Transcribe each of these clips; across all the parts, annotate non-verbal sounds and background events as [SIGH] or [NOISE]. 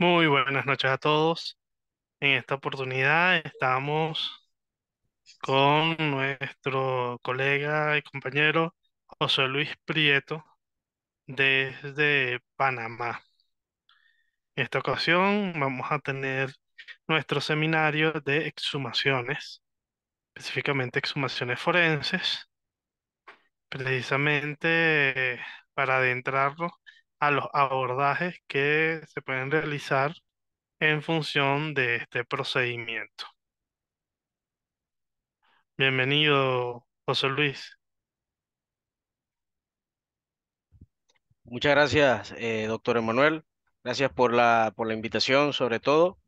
Muy buenas noches a todos. En esta oportunidad estamos con nuestro colega y compañero José Luis Prieto desde Panamá. En esta ocasión vamos a tener nuestro seminario de exhumaciones, específicamente exhumaciones forenses, precisamente para adentrarnos a los abordajes que se pueden realizar en función de este procedimiento. Bienvenido, José Luis. Muchas gracias, eh, doctor Emanuel. Gracias por la, por la invitación, sobre todo.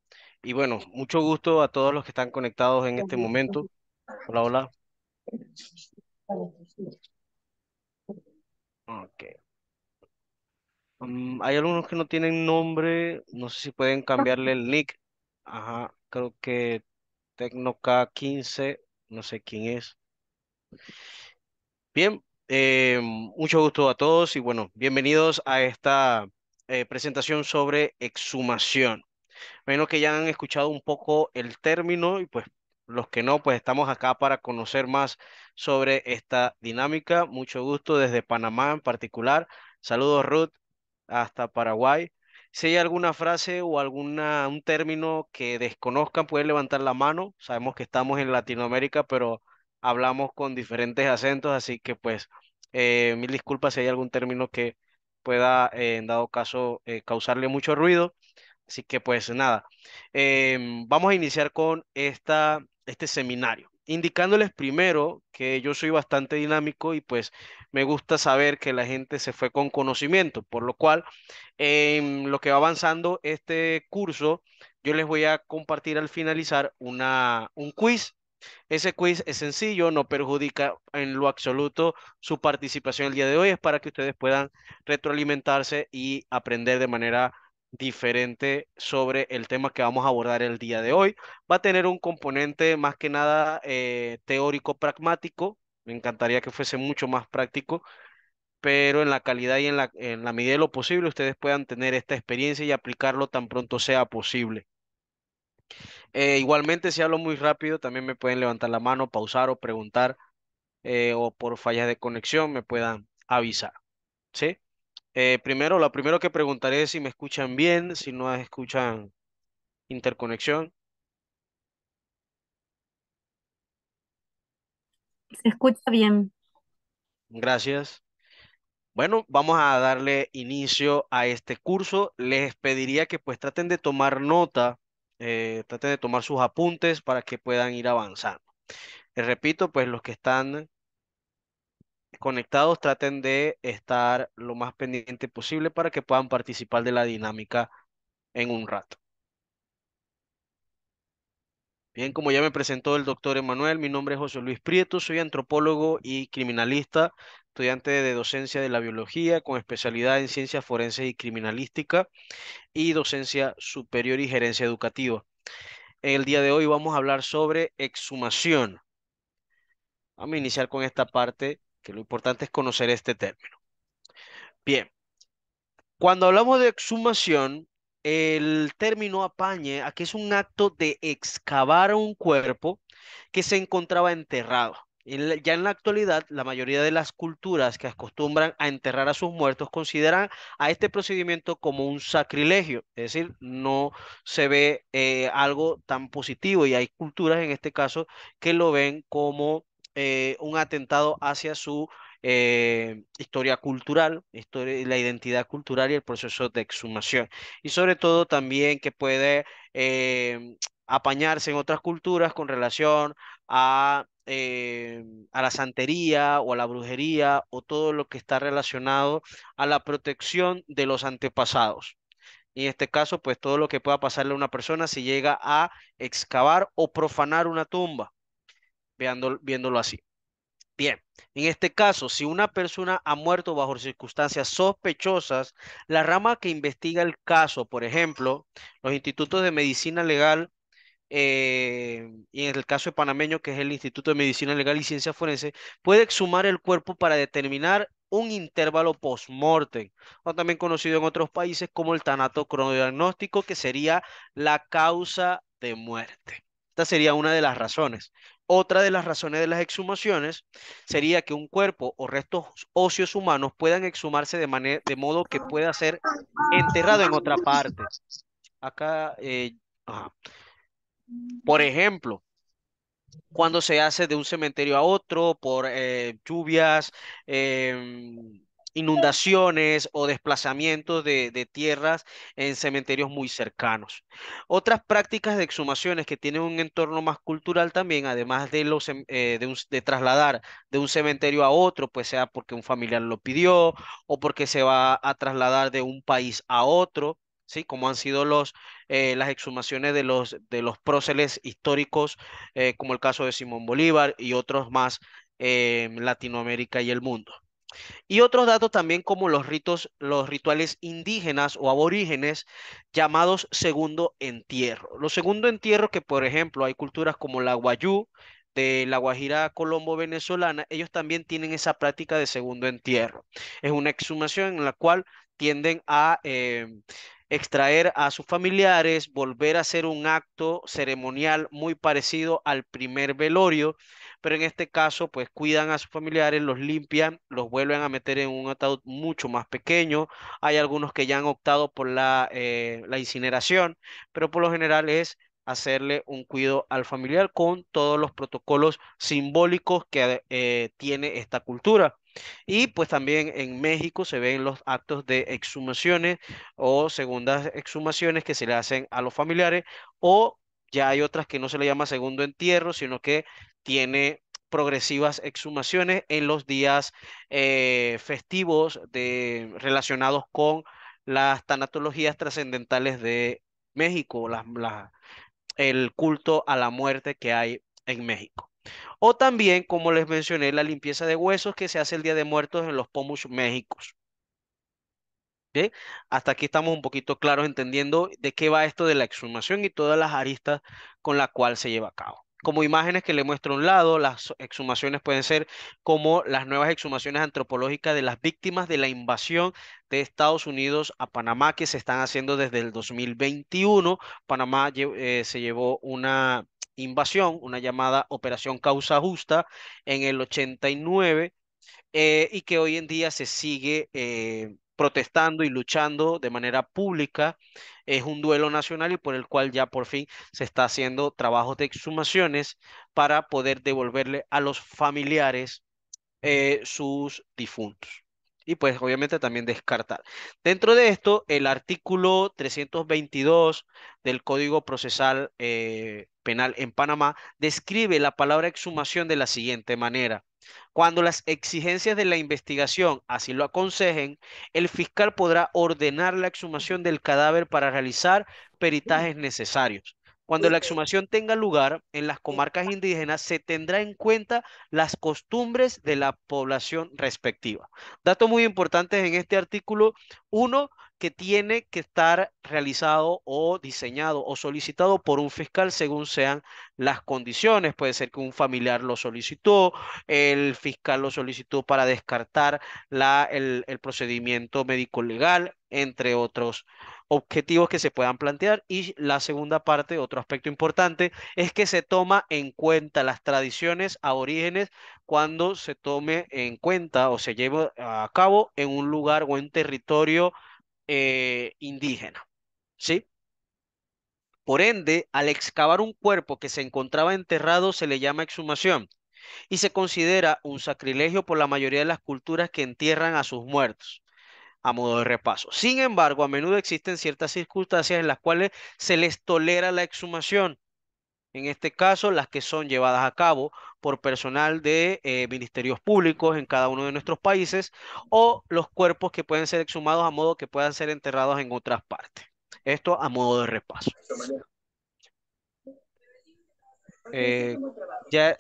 Y bueno, mucho gusto a todos los que están conectados en este momento. Hola, hola. Ok. Mm, hay algunos que no tienen nombre, no sé si pueden cambiarle el nick. Ajá, creo que Tecno K15, no sé quién es. Bien, eh, mucho gusto a todos y bueno, bienvenidos a esta eh, presentación sobre exhumación. Menos que ya han escuchado un poco el término y pues los que no, pues estamos acá para conocer más sobre esta dinámica. Mucho gusto desde Panamá en particular. Saludos Ruth, hasta Paraguay. Si hay alguna frase o alguna, un término que desconozcan, pueden levantar la mano. Sabemos que estamos en Latinoamérica, pero hablamos con diferentes acentos, así que pues eh, mil disculpas si hay algún término que pueda, eh, en dado caso, eh, causarle mucho ruido. Así que pues nada, em, vamos a iniciar con esta, este seminario indicándoles primero que yo soy bastante dinámico y pues me gusta saber que la gente se fue con conocimiento, por lo cual en lo que va avanzando este curso, yo les voy a compartir al finalizar una, un quiz ese quiz es sencillo, no perjudica en lo absoluto su participación el día de hoy, es para que ustedes puedan retroalimentarse y aprender de manera diferente sobre el tema que vamos a abordar el día de hoy. Va a tener un componente más que nada eh, teórico-pragmático. Me encantaría que fuese mucho más práctico, pero en la calidad y en la, en la medida de lo posible ustedes puedan tener esta experiencia y aplicarlo tan pronto sea posible. Eh, igualmente, si hablo muy rápido, también me pueden levantar la mano, pausar o preguntar, eh, o por fallas de conexión me puedan avisar. ¿Sí? Eh, primero, lo primero que preguntaré es si me escuchan bien, si no escuchan interconexión. Se escucha bien. Gracias. Bueno, vamos a darle inicio a este curso. Les pediría que pues traten de tomar nota, eh, traten de tomar sus apuntes para que puedan ir avanzando. Les repito, pues los que están conectados, traten de estar lo más pendiente posible para que puedan participar de la dinámica en un rato. Bien, como ya me presentó el doctor Emanuel, mi nombre es José Luis Prieto, soy antropólogo y criminalista, estudiante de docencia de la biología con especialidad en ciencias forenses y criminalística y docencia superior y gerencia educativa. El día de hoy vamos a hablar sobre exhumación. Vamos a iniciar con esta parte que lo importante es conocer este término. Bien, cuando hablamos de exhumación, el término apañe a que es un acto de excavar un cuerpo que se encontraba enterrado. ya en la actualidad, la mayoría de las culturas que acostumbran a enterrar a sus muertos consideran a este procedimiento como un sacrilegio, es decir, no se ve eh, algo tan positivo y hay culturas en este caso que lo ven como eh, un atentado hacia su eh, historia cultural, la identidad cultural y el proceso de exhumación. Y sobre todo también que puede em, apañarse en otras culturas con relación a, em, a la santería o a la brujería o todo lo que está relacionado a la protección de los antepasados. Y en este caso, pues todo lo que pueda pasarle a una persona si llega a excavar o profanar una tumba viéndolo, así. Bien, en este caso, si una persona ha muerto bajo circunstancias sospechosas, la rama que investiga el caso, por ejemplo, los institutos de medicina legal, eh, y en el caso de panameño, que es el Instituto de Medicina Legal y Ciencia Forense, puede exhumar el cuerpo para determinar un intervalo post o también conocido en otros países como el tanato cronodiagnóstico, que sería la causa de muerte. Esta sería una de las razones. Otra de las razones de las exhumaciones sería que un cuerpo o restos óseos humanos puedan exhumarse de, manera, de modo que pueda ser enterrado en otra parte. Acá, eh, por ejemplo, cuando se hace de un cementerio a otro por eh, lluvias, eh, inundaciones o desplazamientos de, tierras en cementerios muy cercanos. Otras prácticas de exhumaciones que tienen un entorno más cultural también, además de, los, eh, de, trasladar de un cementerio a otro, pues sea porque un familiar lo pidió o porque se va a trasladar de un país a otro, ¿sí? como han sido los, eh, las exhumaciones de los, de los próceles históricos, eh, como el caso de Simón Bolívar y otros más en Latinoamérica y el mundo. Y otros datos también como los ritos, los rituales indígenas o aborígenes llamados segundo entierro. Los segundo entierro que, por ejemplo, hay culturas como la Guayú, de la Guajira Colombo venezolana, ellos también tienen esa práctica de segundo entierro. Es una exhumación en la cual tienden a em, extraer a sus familiares, volver a hacer un acto ceremonial muy parecido al primer velorio, pero en este caso, pues cuidan a sus familiares, los limpian, los vuelven a meter en un ataúd mucho más pequeño. Hay algunos que ya han optado por la, eh, incineración, pero por lo general es hacerle un cuidado al familiar con todos los protocolos simbólicos que eh, eh, tiene esta cultura. Y pues también en México se ven los actos de exhumaciones o segundas exhumaciones que se le hacen a los familiares o ya hay otras que no se le llama segundo entierro, sino que tiene progresivas exhumaciones en los días eh, festivos relacionados con las tanatologías trascendentales de México, el culto a la muerte que hay en México. O también, como les mencioné, la limpieza de huesos que se hace el Día de Muertos en los Pomus Méxicos. Hasta aquí estamos un poquito claros entendiendo de qué va esto de la exhumación y todas las aristas con la cual se lleva a cabo como imágenes que le a un lado, las exhumaciones pueden ser como las nuevas exhumaciones antropológicas de las víctimas de la invasión de Estados Unidos a Panamá que se están haciendo desde el 2021. Panamá eh, se llevó una invasión, una llamada Operación Causa Justa en el 89 eh, y que hoy en día se sigue eh, protestando y luchando de manera pública. Es un duelo nacional y por el cual ya por fin se está haciendo trabajos de exhumaciones para poder devolverle a los familiares eh, sus difuntos. Y pues obviamente también descartar. Dentro de esto, el artículo 322 del Código Procesal eh, Penal en Panamá describe la palabra exhumación de la siguiente manera. Cuando las exigencias de la investigación así lo aconsejen, el fiscal podrá ordenar la exhumación del cadáver para realizar mm. peritajes necesarios. Cuando la exhumación tenga lugar en las comarcas indígenas, se tendrá en cuenta las costumbres de la población respectiva. Datos muy importantes en este artículo. 1 que tiene que estar realizado o diseñado o solicitado por un fiscal según sean las condiciones. Puede ser que un familiar lo solicitó, el fiscal lo solicitó para descartar la, el, procedimiento médico legal, entre otros objetivos que se puedan plantear. Y la segunda parte, otro aspecto importante, es que se toma en cuenta las tradiciones a orígenes cuando se tome en cuenta o se lleve a cabo en un lugar o en territorio eh, indígena. ¿Sí? Por ende, al excavar un cuerpo que se encontraba enterrado se le llama exhumación y se considera un sacrilegio por la mayoría de las culturas que entierran a sus muertos, a modo de repaso. Sin embargo, a menudo existen ciertas circunstancias en las cuales se les tolera la exhumación, en este caso las que son llevadas a cabo por personal de eh, ministerios públicos en cada uno de nuestros países o los cuerpos que pueden ser exhumados a modo que puedan ser enterrados en otras partes. Esto a modo de repaso. Eh,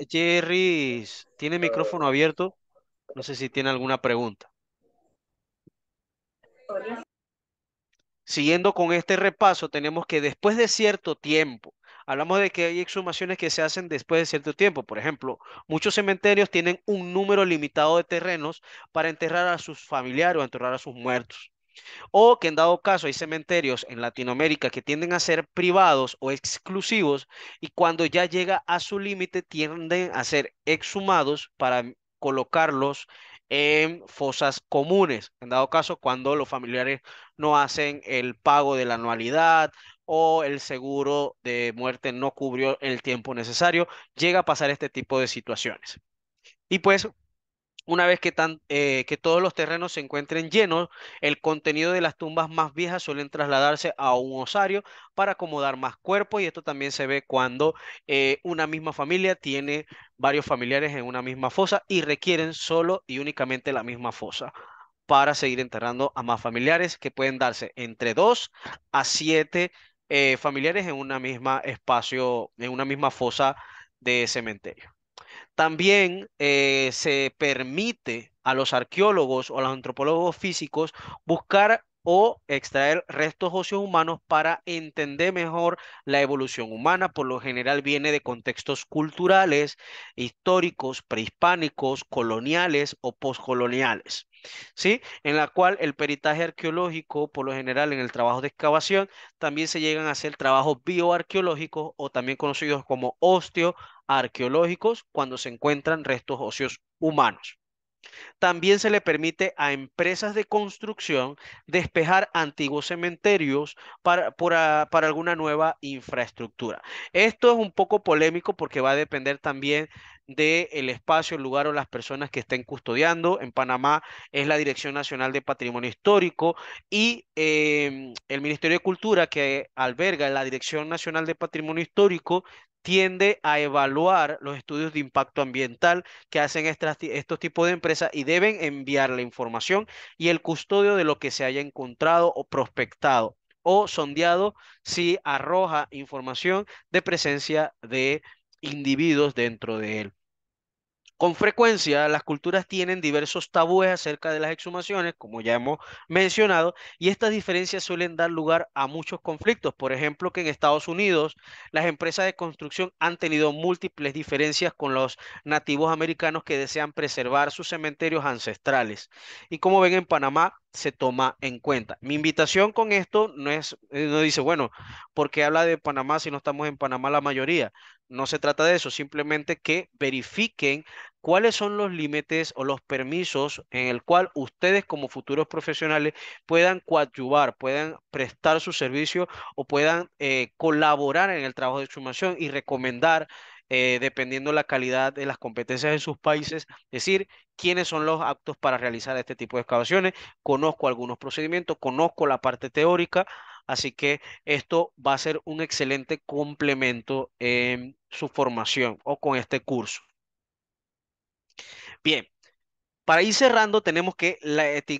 Jerry tiene micrófono abierto. No sé si tiene alguna pregunta. Siguiendo con este repaso, tenemos que después de cierto tiempo, Hablamos de que hay exhumaciones que se hacen después de cierto tiempo. Por ejemplo, muchos cementerios tienen un número limitado de terrenos para enterrar a sus familiares o enterrar a sus muertos. O que en dado caso hay cementerios en Latinoamérica que tienden a ser privados o exclusivos y cuando ya llega a su límite tienden a ser exhumados para colocarlos en fosas comunes. En dado caso, cuando los familiares no hacen el pago de la anualidad o el seguro de muerte no cubrió el tiempo necesario, llega a pasar este tipo de situaciones. Y pues una vez que, eh, que, todos los terrenos se encuentren llenos, el contenido de las tumbas más viejas suelen trasladarse a un osario para acomodar más cuerpos y esto también se ve cuando eh, una misma familia tiene varios familiares en una misma fosa y requieren solo y únicamente la misma fosa para seguir enterrando a más familiares que pueden darse entre 2 a 7 eh, familiares en una misma espacio, en una misma fosa de cementerio. También eh, se permite a los arqueólogos o a los antropólogos físicos buscar o extraer restos óseos humanos para entender mejor la evolución humana. Por lo general viene de contextos culturales, históricos, prehispánicos, coloniales o poscoloniales. ¿sí? En la cual el peritaje arqueológico, por lo general en el trabajo de excavación, también se llegan a hacer trabajos bioarqueológicos o también conocidos como osteoarqueológicos cuando se encuentran restos óseos humanos. También se le permite a empresas de construcción despejar antiguos cementerios para, para, alguna nueva infraestructura. Esto es un poco polémico porque va a depender también del espacio, el lugar o las personas que estén custodiando. En Panamá es la Dirección Nacional de Patrimonio Histórico y em, el Ministerio de Cultura que alberga la Dirección Nacional de Patrimonio Histórico tiende a evaluar los estudios de impacto ambiental que hacen estas, estos tipos de empresas y deben enviar la información y el custodio de lo que se haya encontrado o prospectado o sondeado si arroja información de presencia de individuos dentro de él. Con frecuencia, las culturas tienen diversos tabúes acerca de las exhumaciones, como ya hemos mencionado, y estas diferencias suelen dar lugar a muchos conflictos. Por ejemplo, que en Estados Unidos las empresas de construcción han tenido múltiples diferencias con los nativos americanos que desean preservar sus cementerios ancestrales. Y como ven en Panamá, se toma en cuenta. Mi invitación con esto no es, eh, no dice, bueno, ¿por qué habla de Panamá si no estamos en Panamá la mayoría? No se trata de eso, simplemente que verifiquen cuáles son los límites o los permisos en el cual ustedes como futuros profesionales puedan coadyuvar, puedan prestar su servicio o puedan eh, colaborar en el trabajo de formación y recomendar, eh, dependiendo la calidad de las competencias de sus países, decir quiénes son los actos para realizar este tipo de excavaciones. Conozco algunos procedimientos, conozco la parte teórica, Así que esto va a ser un excelente complemento en su formación o con este curso. Bien, para ir cerrando, tenemos que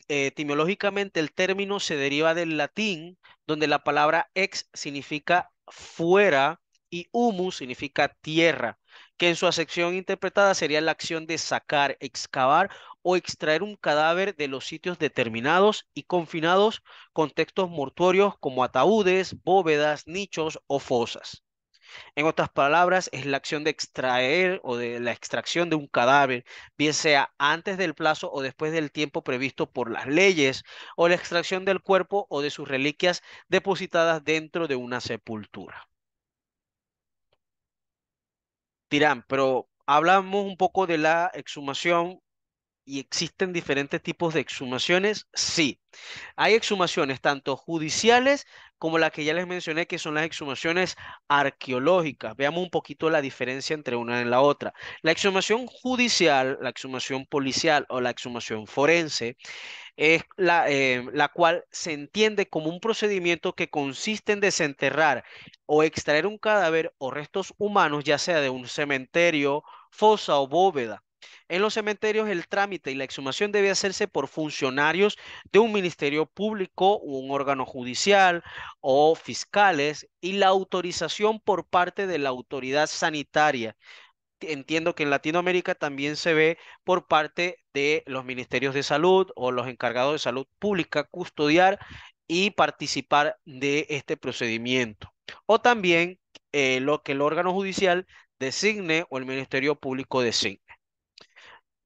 etimológicamente el término se deriva del latín, donde la palabra ex significa fuera y humus significa tierra, que en su acepción interpretada sería la acción de sacar, excavar o extraer un cadáver de los sitios determinados y confinados con textos mortuorios como ataúdes, bóvedas, nichos o fosas. En otras palabras, es la acción de extraer o de la extracción de un cadáver, bien sea antes del plazo o después del tiempo previsto por las leyes, o la extracción del cuerpo o de sus reliquias depositadas dentro de una sepultura. Tirán, pero hablamos un poco de la exhumación y existen diferentes tipos de exhumaciones, sí. Hay exhumaciones tanto judiciales como la que ya les mencioné, que son las exhumaciones arqueológicas. Veamos un poquito la diferencia entre una y la otra. La exhumación judicial, la exhumación policial o la exhumación forense es la, eh, la cual se entiende como un procedimiento que consiste en desenterrar o extraer un cadáver o restos humanos, ya sea de un cementerio, fosa o bóveda en los cementerios el trámite y la exhumación debe hacerse por funcionarios de un ministerio público, o un órgano judicial o fiscales y la autorización por parte de la autoridad sanitaria. Entiendo que en Latinoamérica también se ve por parte de los ministerios de salud o los encargados de salud pública custodiar y participar de este procedimiento. O también eh, lo que el órgano judicial designe o el ministerio público designe.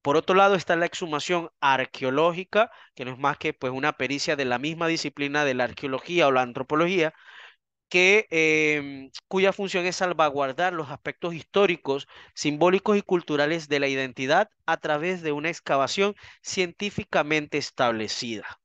Por otro lado está la exhumación arqueológica, que no es más que pues, una pericia de la misma disciplina de la arqueología o la antropología, que, em, cuya función es salvaguardar los aspectos históricos, simbólicos y culturales de la identidad a través de una excavación científicamente establecida.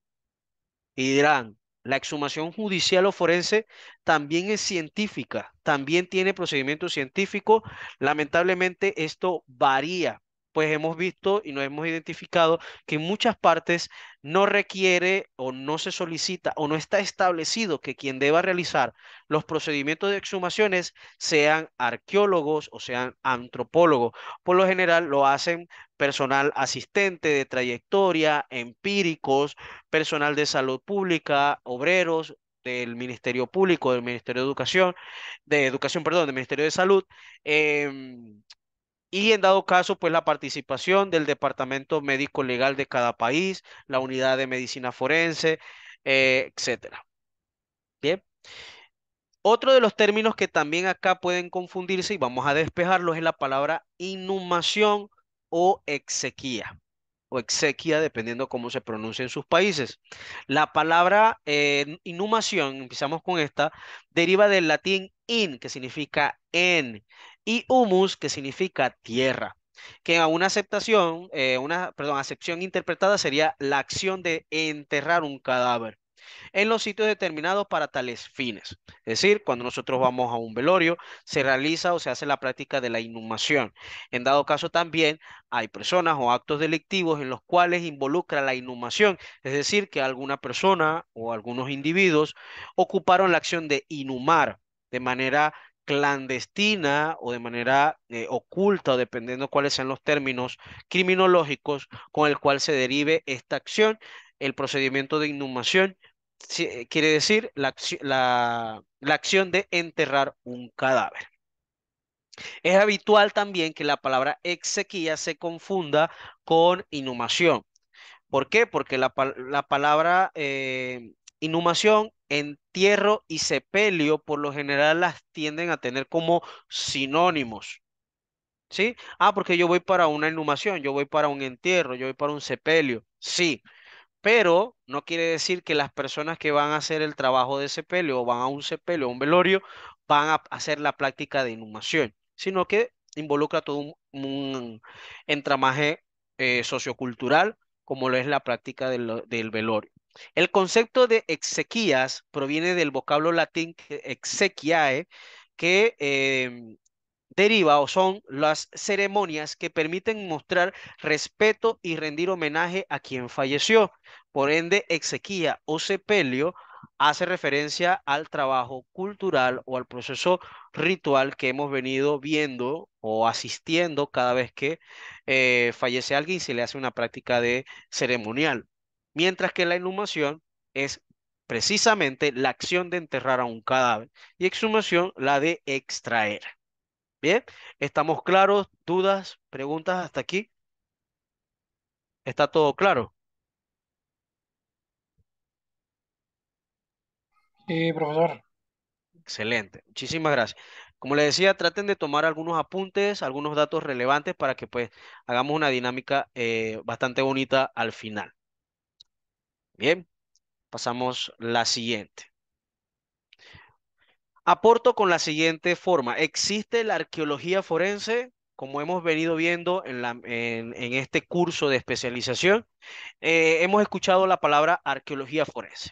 Y dirán, la exhumación judicial o forense también es científica, también tiene procedimiento científico. Lamentablemente esto varía pues hemos visto y nos hemos identificado que en muchas partes no requiere o no se solicita o no está establecido que quien deba realizar los procedimientos de exhumaciones sean arqueólogos o sean antropólogos. Por lo general lo hacen personal asistente de trayectoria, empíricos, personal de salud pública, obreros, del Ministerio Público, del Ministerio de Educación, de Educación, perdón, del Ministerio de Salud, eh, y en dado caso, pues la participación del departamento médico legal de cada país, la unidad de medicina forense, etc. Eh, etcétera. Bien. Otro de los términos que también acá pueden confundirse y vamos a despejarlos es la palabra inhumación o exequía o exequia, dependiendo cómo se pronuncia en sus países. La palabra eh, inhumación, empezamos con esta, deriva del latín in, que significa en, y humus, que significa tierra, que a una aceptación, eh, una, perdón, acepción interpretada sería la acción de enterrar un cadáver en los sitios determinados para tales fines. Es decir, cuando nosotros vamos a un velorio, se realiza o se hace la práctica de la inhumación. En dado caso también hay personas o actos delictivos en los cuales involucra la inhumación, es decir, que alguna persona o algunos individuos ocuparon la acción de inhumar de manera clandestina o de manera eh, oculta, dependiendo cuáles sean los términos criminológicos con el cual se derive esta acción. El procedimiento de inhumación eh, quiere decir la, acción de enterrar un cadáver. Es habitual también que la palabra exequía se confunda con inhumación. ¿Por qué? Porque la, palabra eh, inhumación entierro y sepelio por lo general las tienden a tener como sinónimos. ¿Sí? Ah, porque yo voy para una inhumación, yo voy para un entierro, yo voy para un sepelio. Sí, pero no quiere decir que las personas que van a hacer el trabajo de sepelio o van a un sepelio o un velorio van a hacer la práctica de inhumación, sino que involucra todo un, entramaje eh, sociocultural como lo es la práctica del velorio. El concepto de exequias proviene del vocablo latín exequiae, que em, deriva o son las ceremonias que permiten mostrar respeto y rendir homenaje a quien falleció. Por ende, exequía o sepelio hace referencia al trabajo cultural o al proceso ritual que hemos venido viendo o asistiendo cada vez que eh, fallece alguien y se le hace una práctica de ceremonial mientras que la inhumación es precisamente la acción de enterrar a un cadáver y exhumación la de extraer. Bien, ¿estamos claros? ¿Dudas? ¿Preguntas hasta aquí? ¿Está todo claro? Sí, profesor. Excelente, muchísimas gracias. Como les decía, traten de tomar algunos apuntes, algunos datos relevantes para que pues hagamos una dinámica eh, bastante bonita al final. Bien, pasamos la siguiente. Aporto con la siguiente forma. Existe la arqueología forense, como hemos venido viendo en, este curso de especialización. Eh, hemos escuchado la palabra arqueología forense.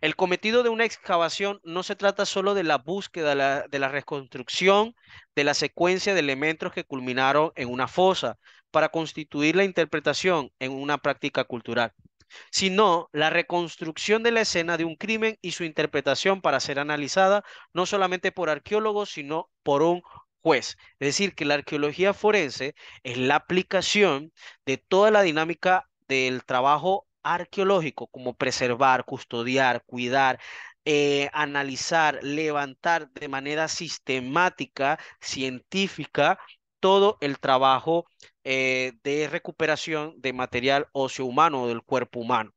El cometido de una excavación no se trata solo de la búsqueda, de la reconstrucción de la secuencia de elementos que culminaron en una fosa para constituir la interpretación en una práctica cultural sino la reconstrucción de la escena de un crimen y su interpretación para ser analizada no solamente por arqueólogos, sino por un juez. Es decir, que la arqueología forense es la aplicación de toda la dinámica del trabajo arqueológico, como preservar, custodiar, cuidar, eh, analizar, levantar de manera sistemática, científica, todo el trabajo eh, de recuperación de material óseo humano o del cuerpo humano.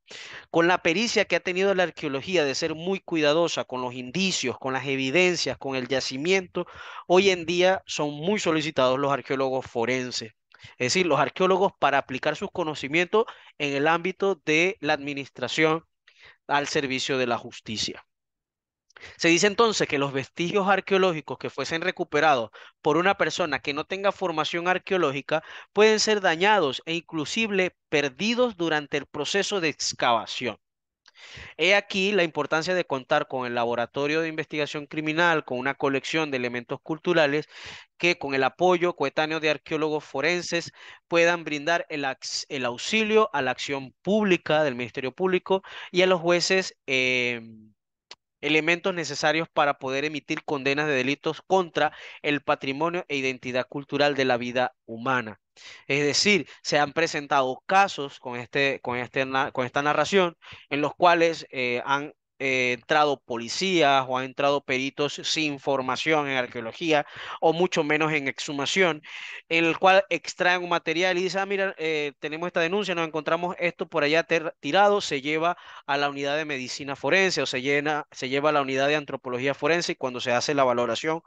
Con la pericia que ha tenido la arqueología de ser muy cuidadosa con los indicios, con las evidencias, con el yacimiento, hoy en día son muy solicitados los arqueólogos forenses. Es decir, los arqueólogos para aplicar sus conocimientos en el ámbito de la administración al servicio de la justicia. Se dice entonces que los vestigios arqueológicos que fuesen recuperados por una persona que no tenga formación arqueológica pueden ser dañados e inclusive perdidos durante el proceso de excavación. He aquí la importancia de contar con el laboratorio de investigación criminal, con una colección de elementos culturales que con el apoyo coetáneo de arqueólogos forenses puedan brindar el, auxilio a la acción pública del Ministerio Público y a los jueces. Em, elementos necesarios para poder emitir condenas de delitos contra el patrimonio e identidad cultural de la vida humana. Es decir, se han presentado casos con, este, con, este, esta narración en los cuales eh, han eh, entrado policías o han entrado peritos sin formación en arqueología o mucho menos en exhumación, en el cual extraen un material y dicen, ah, mira, eh, tenemos esta denuncia, nos encontramos esto por allá tirado, se lleva a la unidad de medicina forense o se, llena, se lleva a la unidad de antropología forense y cuando se hace la valoración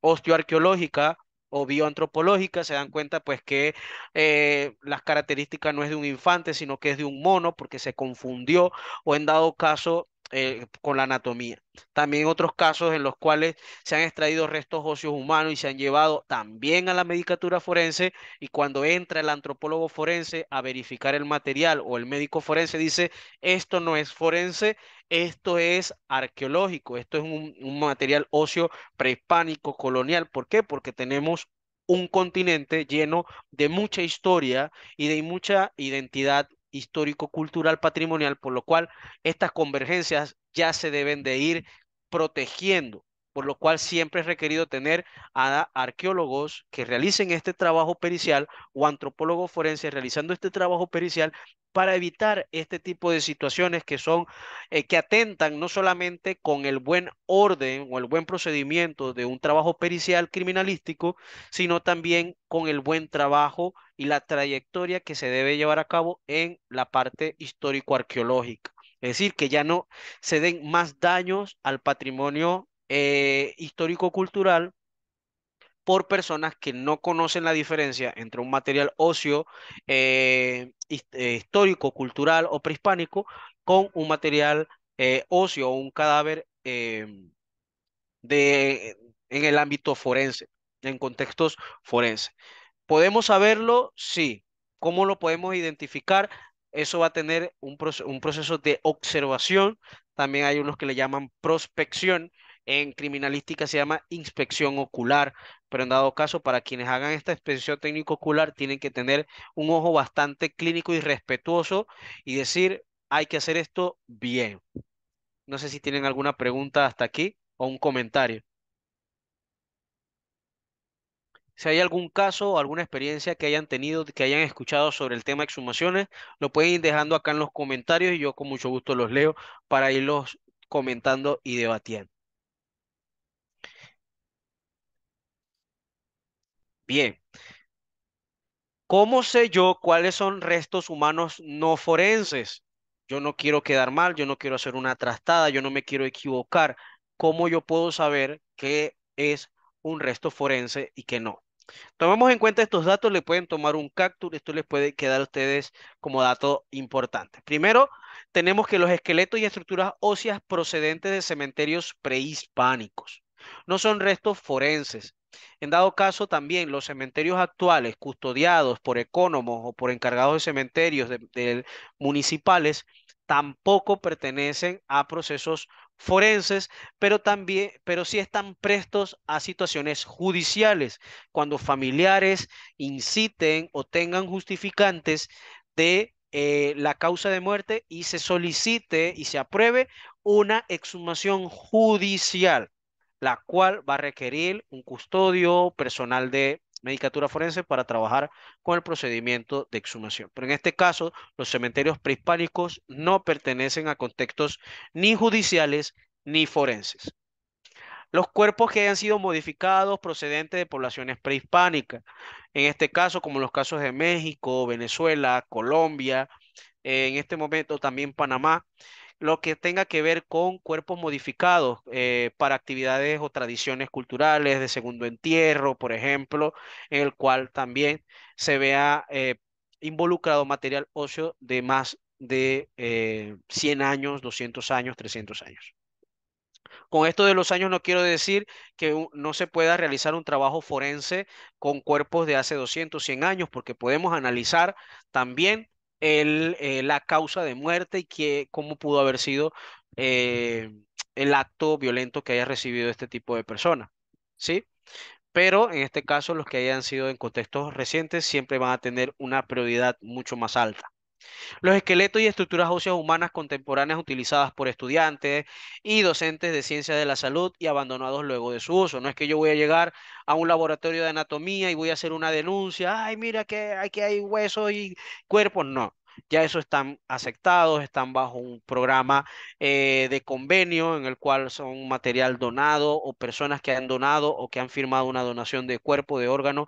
osteoarqueológica o bioantropológica, se dan cuenta pues que eh, las características no es de un infante, sino que es de un mono, porque se confundió o en dado caso eh, con la anatomía. También otros casos en los cuales se han extraído restos óseos humanos y se han llevado también a la medicatura forense y cuando entra el antropólogo forense a verificar el material o el médico forense dice, esto no es forense, esto es arqueológico, esto es un, un material óseo prehispánico, colonial. ¿Por qué? Porque tenemos un continente lleno de mucha historia y de mucha identidad histórico-cultural patrimonial, por lo cual estas convergencias ya se deben de ir protegiendo por lo cual siempre es requerido tener a arqueólogos que realicen este trabajo pericial o antropólogos forenses realizando este trabajo pericial para evitar este tipo de situaciones que son eh, que atentan no solamente con el buen orden o el buen procedimiento de un trabajo pericial criminalístico, sino también con el buen trabajo y la trayectoria que se debe llevar a cabo en la parte histórico arqueológica. Es decir, que ya no se den más daños al patrimonio eh, histórico-cultural por personas que no conocen la diferencia entre un material ocio eh, eh, histórico, cultural o prehispánico con un material eh, o un cadáver em, de, en el ámbito forense, en contextos forenses. ¿Podemos saberlo? Sí. ¿Cómo lo podemos identificar? Eso va a tener un, un proceso de observación. También hay unos que le llaman prospección, en criminalística se llama inspección ocular, pero en dado caso, para quienes hagan esta inspección técnico ocular, tienen que tener un ojo bastante clínico y respetuoso y decir, hay que hacer esto bien. No sé si tienen alguna pregunta hasta aquí o un comentario. Si hay algún caso o alguna experiencia que hayan tenido, que hayan escuchado sobre el tema de exhumaciones, lo pueden ir dejando acá en los comentarios y yo con mucho gusto los leo para irlos comentando y debatiendo. Bien. ¿Cómo sé yo cuáles son restos humanos no forenses? Yo no quiero quedar mal, yo no quiero hacer una trastada, yo no me quiero equivocar. ¿Cómo yo puedo saber qué es un resto forense y qué no? Tomemos en cuenta estos datos, le pueden tomar un cactus, esto les puede quedar a ustedes como dato importante. Primero, tenemos que los esqueletos y estructuras óseas procedentes de cementerios prehispánicos no son restos forenses, en dado caso, también los cementerios actuales custodiados por ecónomos o por encargados de cementerios municipales tampoco pertenecen a procesos forenses, pero también, pero sí están prestos a situaciones judiciales, cuando familiares inciten o tengan justificantes de eh, la causa de muerte y se solicite y se apruebe una exhumación judicial la cual va a requerir un custodio personal de medicatura forense para trabajar con el procedimiento de exhumación. Pero en este caso, los cementerios prehispánicos no pertenecen a contextos ni judiciales ni forenses. Los cuerpos que hayan sido modificados procedentes de poblaciones prehispánicas, en este caso como los casos de México, Venezuela, Colombia, eh, en este momento también Panamá, lo que tenga que ver con cuerpos modificados eh, para actividades o tradiciones culturales de segundo entierro, por ejemplo, en el cual también se vea eh, involucrado material óseo de más de 100 eh, años, 200 años, 300 años. Con esto de los años no quiero decir que no se pueda realizar un trabajo forense con cuerpos de hace 200, 100 años, porque podemos analizar también el, eh, la causa de muerte y que cómo pudo haber sido eh, el acto violento que haya recibido este tipo de persona. ¿Sí? Pero en este caso, los que hayan sido en contextos recientes siempre van a tener una prioridad mucho más alta. Los esqueletos y estructuras óseas humanas contemporáneas utilizadas por estudiantes y docentes de ciencias de la salud y abandonados luego de su uso. No es que yo voy a llegar a un laboratorio de anatomía y voy a hacer una denuncia, ay, mira que aquí hay huesos y cuerpos, no. Ya eso están aceptados, están bajo un programa eh, de convenio en el cual son material donado o personas que han donado o que han firmado una donación de cuerpo, de órgano,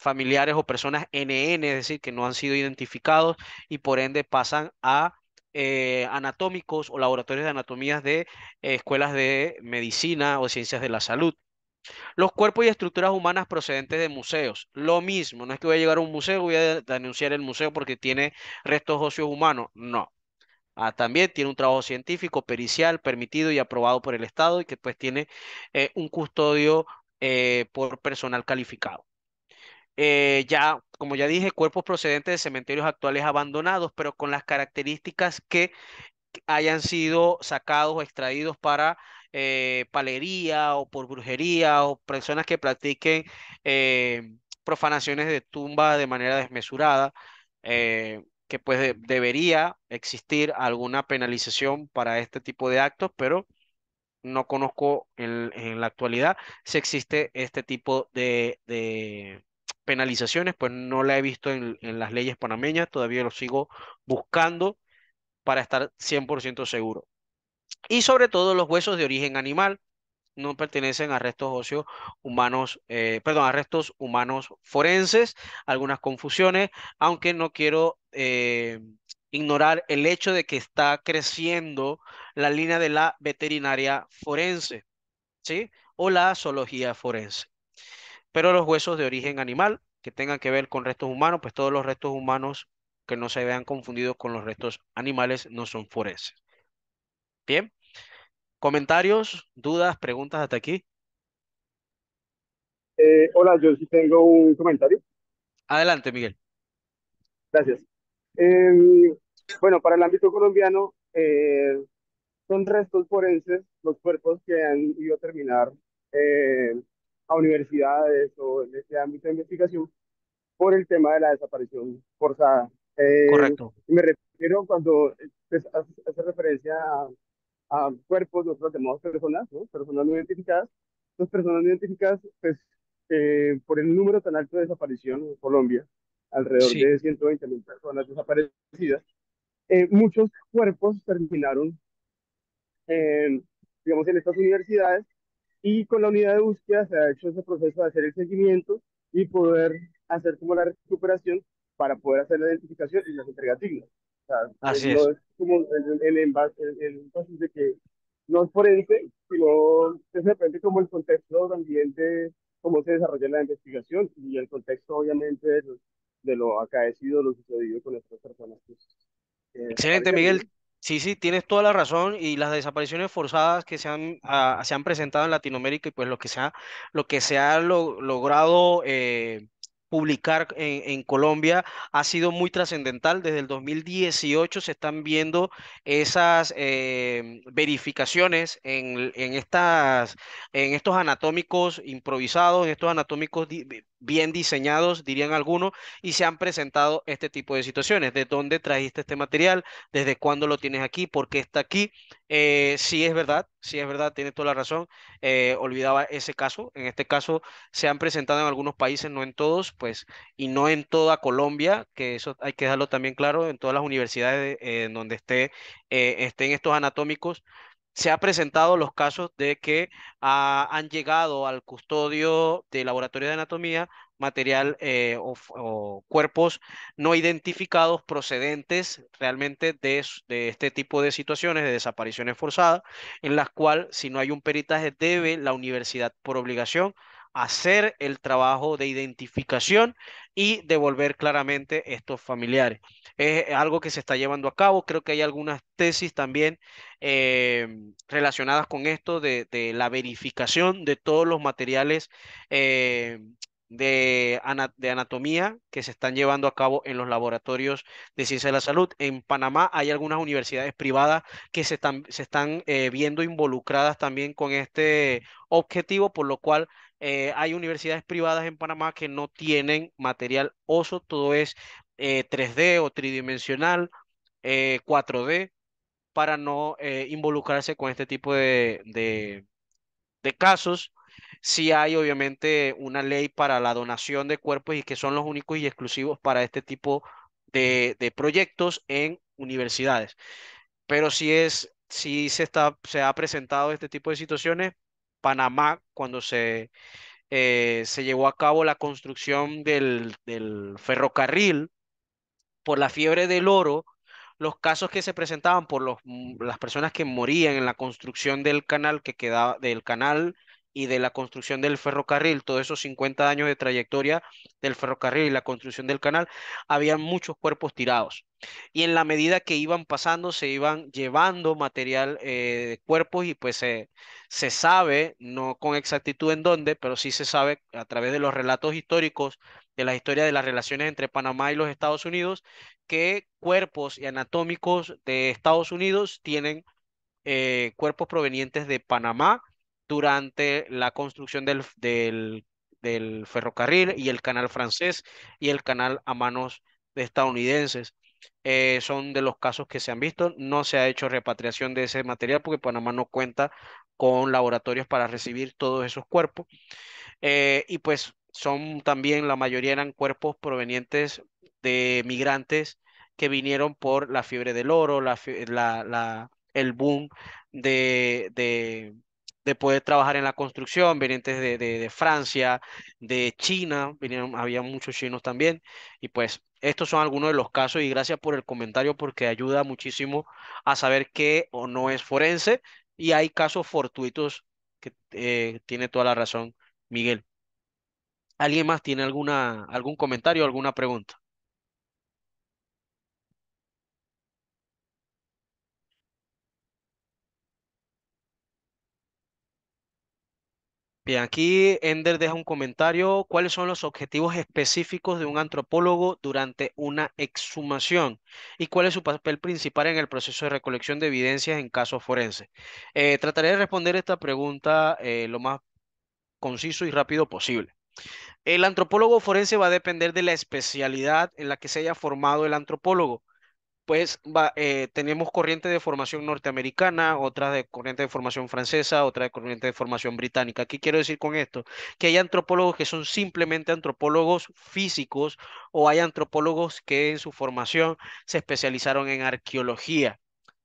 familiares o personas NN, es decir, que no han sido identificados y por ende pasan a eh, anatómicos o laboratorios de anatomías de eh, escuelas de medicina o ciencias de la salud. Los cuerpos y estructuras humanas procedentes de museos. Lo mismo, no es que voy a llegar a un museo, y voy a denunciar el museo porque tiene restos óseos humanos. No. Ah, también tiene un trabajo científico, pericial, permitido y aprobado por el Estado y que pues tiene eh, un custodio por personal calificado. Eh, ya, como ya dije, cuerpos procedentes de cementerios actuales abandonados, pero con las características que hayan sido sacados o extraídos para eh, palería o por brujería o personas que practiquen eh, profanaciones de tumba de manera desmesurada, que pues debería existir alguna penalización para este tipo de actos, pero no conozco en, la actualidad si existe este tipo de, penalizaciones, pues no la he visto en, las leyes panameñas, todavía lo sigo buscando para estar 100% seguro. Y sobre todo los huesos de origen animal no pertenecen a restos óseos humanos, eh, perdón, a restos humanos forenses, algunas confusiones, aunque no quiero eh, ignorar el hecho de que está creciendo la línea de la veterinaria forense, ¿sí? O la zoología forense pero los huesos de origen animal que tengan que ver con restos humanos, pues todos los restos humanos que no se vean confundidos con los restos animales no son forenses. Bien, comentarios, dudas, preguntas hasta aquí. Eh, hola, yo sí tengo un comentario. Adelante, Miguel. Gracias. Em, bueno, para el ámbito colombiano, eh, son restos forenses los cuerpos que han ido a terminar eh, a universidades o en este ámbito de investigación por el tema de la desaparición forzada. Eh, Correcto. Me refiero cuando pues, hace, referencia a, cuerpos, nosotros llamamos personas, ¿no? personas no identificadas. Las personas no identificadas, pues eh, por el número tan alto de desaparición en Colombia, alrededor de 120 mil personas desaparecidas, eh, muchos cuerpos terminaron, eh, digamos, en estas universidades y con la unidad de búsqueda se ha hecho ese proceso de hacer el seguimiento y poder hacer como la recuperación para poder hacer la identificación y las entregas dignas. O Así es. No es como el, énfasis de que no es forense, sino es depende como el contexto también de cómo se desarrolla la investigación y el contexto obviamente de, lo acaecido, lo sucedido con estas personas. Pues. Eh, Excelente, Miguel. Sí, sí, tienes toda la razón y las desapariciones forzadas que se han, ah, se han presentado en Latinoamérica y pues lo que se ha, lo que se ha logrado eh, publicar en, Colombia ha sido muy trascendental. Desde el 2018 se están viendo esas eh, verificaciones en, en, estas, en estos anatómicos improvisados, en estos anatómicos bien diseñados, dirían algunos, y se han presentado este tipo de situaciones. ¿De dónde trajiste este material? ¿Desde cuándo lo tienes aquí? ¿Por qué está aquí? Eh, sí es verdad, sí es verdad, tiene toda la razón. Eh, olvidaba ese caso. En este caso se han presentado en algunos países, no en todos, pues, y no en toda Colombia, que eso hay que dejarlo también claro, en todas las universidades eh, en donde esté, estén estos anatómicos se ha presentado los casos de que ah, han llegado al custodio de laboratorio de anatomía material eh, o, cuerpos no identificados procedentes realmente de, de, este tipo de situaciones de desapariciones forzadas, en las cuales si no hay un peritaje debe la universidad por obligación hacer el trabajo de identificación y devolver claramente estos familiares. Es algo que se está llevando a cabo. Creo que hay algunas tesis también eh, relacionadas con esto de, la verificación de todos los materiales eh, de, anatomía que se están llevando a cabo en los laboratorios de ciencia de la salud. En Panamá hay algunas universidades privadas que se están, se están eh, viendo involucradas también con este objetivo, por lo cual eh, hay universidades privadas en Panamá que no tienen material oso, todo es 3D eh, o tridimensional, 4D, eh, para no involucrarse con este tipo de, de, casos. Si sí hay obviamente una ley para la donación de cuerpos y que son los únicos y exclusivos para este tipo de, de proyectos en universidades. Pero si es, si se está, se ha presentado este tipo de situaciones, Panamá cuando se, eh, se llevó a cabo la construcción del, ferrocarril por la fiebre del oro, los casos que se presentaban por los, mm, las personas que morían en la construcción del canal que quedaba del canal y de la construcción del ferrocarril, todos esos 50 años de trayectoria del ferrocarril y la construcción del canal, había muchos cuerpos tirados y en la medida que iban pasando se iban llevando material eh, de cuerpos y pues se, sabe, no con exactitud en dónde, pero sí se sabe a través de los relatos históricos de la historia de las relaciones entre Panamá y los Estados Unidos, que cuerpos y anatómicos de Estados Unidos tienen eh, cuerpos provenientes de Panamá durante la construcción del ferrocarril y el canal francés y el canal a manos de estadounidenses. Eh, son de los casos que se han visto. No se ha hecho repatriación de ese material porque Panamá no cuenta con laboratorios para recibir todos esos cuerpos. Eh, y pues son también, la mayoría eran cuerpos provenientes de migrantes que vinieron por la fiebre del oro, el boom de, de poder trabajar en la construcción, venientes de, Francia, de China, venían había muchos chinos también, y pues estos son algunos de los casos y gracias por el comentario porque ayuda muchísimo a saber qué o no es forense y hay casos fortuitos que eh, tiene toda la razón Miguel. ¿Alguien más tiene alguna, algún comentario alguna pregunta? aquí Ender deja un comentario. ¿Cuáles son los objetivos específicos de un antropólogo durante una exhumación? ¿Y cuál es su papel principal en el proceso de recolección de evidencias en casos forenses? Eh, trataré de responder esta pregunta eh, lo más conciso y rápido posible. El antropólogo forense va a depender de la especialidad en la que se haya formado el antropólogo pues va, eh, tenemos corriente de formación norteamericana, otra de corriente de formación francesa, otra de corriente de formación británica. ¿Qué quiero decir con esto? Que hay antropólogos que son simplemente antropólogos físicos o hay antropólogos que en su formación se especializaron en arqueología.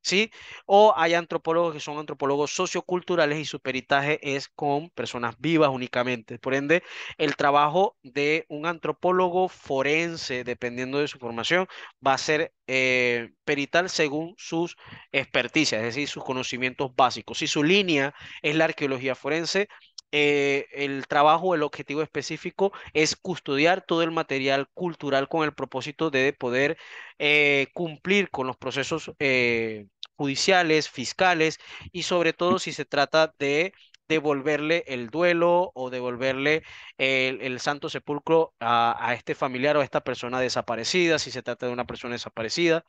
¿sí? O hay antropólogos que son antropólogos socioculturales y su peritaje es con personas vivas únicamente. Por ende, el trabajo de un antropólogo forense, dependiendo de su formación, va a ser eh, perital según sus experticias, es decir, sus conocimientos básicos. Si su línea es la arqueología forense, eh, el trabajo, el objetivo específico es custodiar todo el material cultural con el propósito de poder eh, cumplir con los procesos judiciales, fiscales y sobre todo si se trata de devolverle el duelo o devolverle el, santo sepulcro a, este familiar o a esta persona desaparecida, si se trata de una persona desaparecida.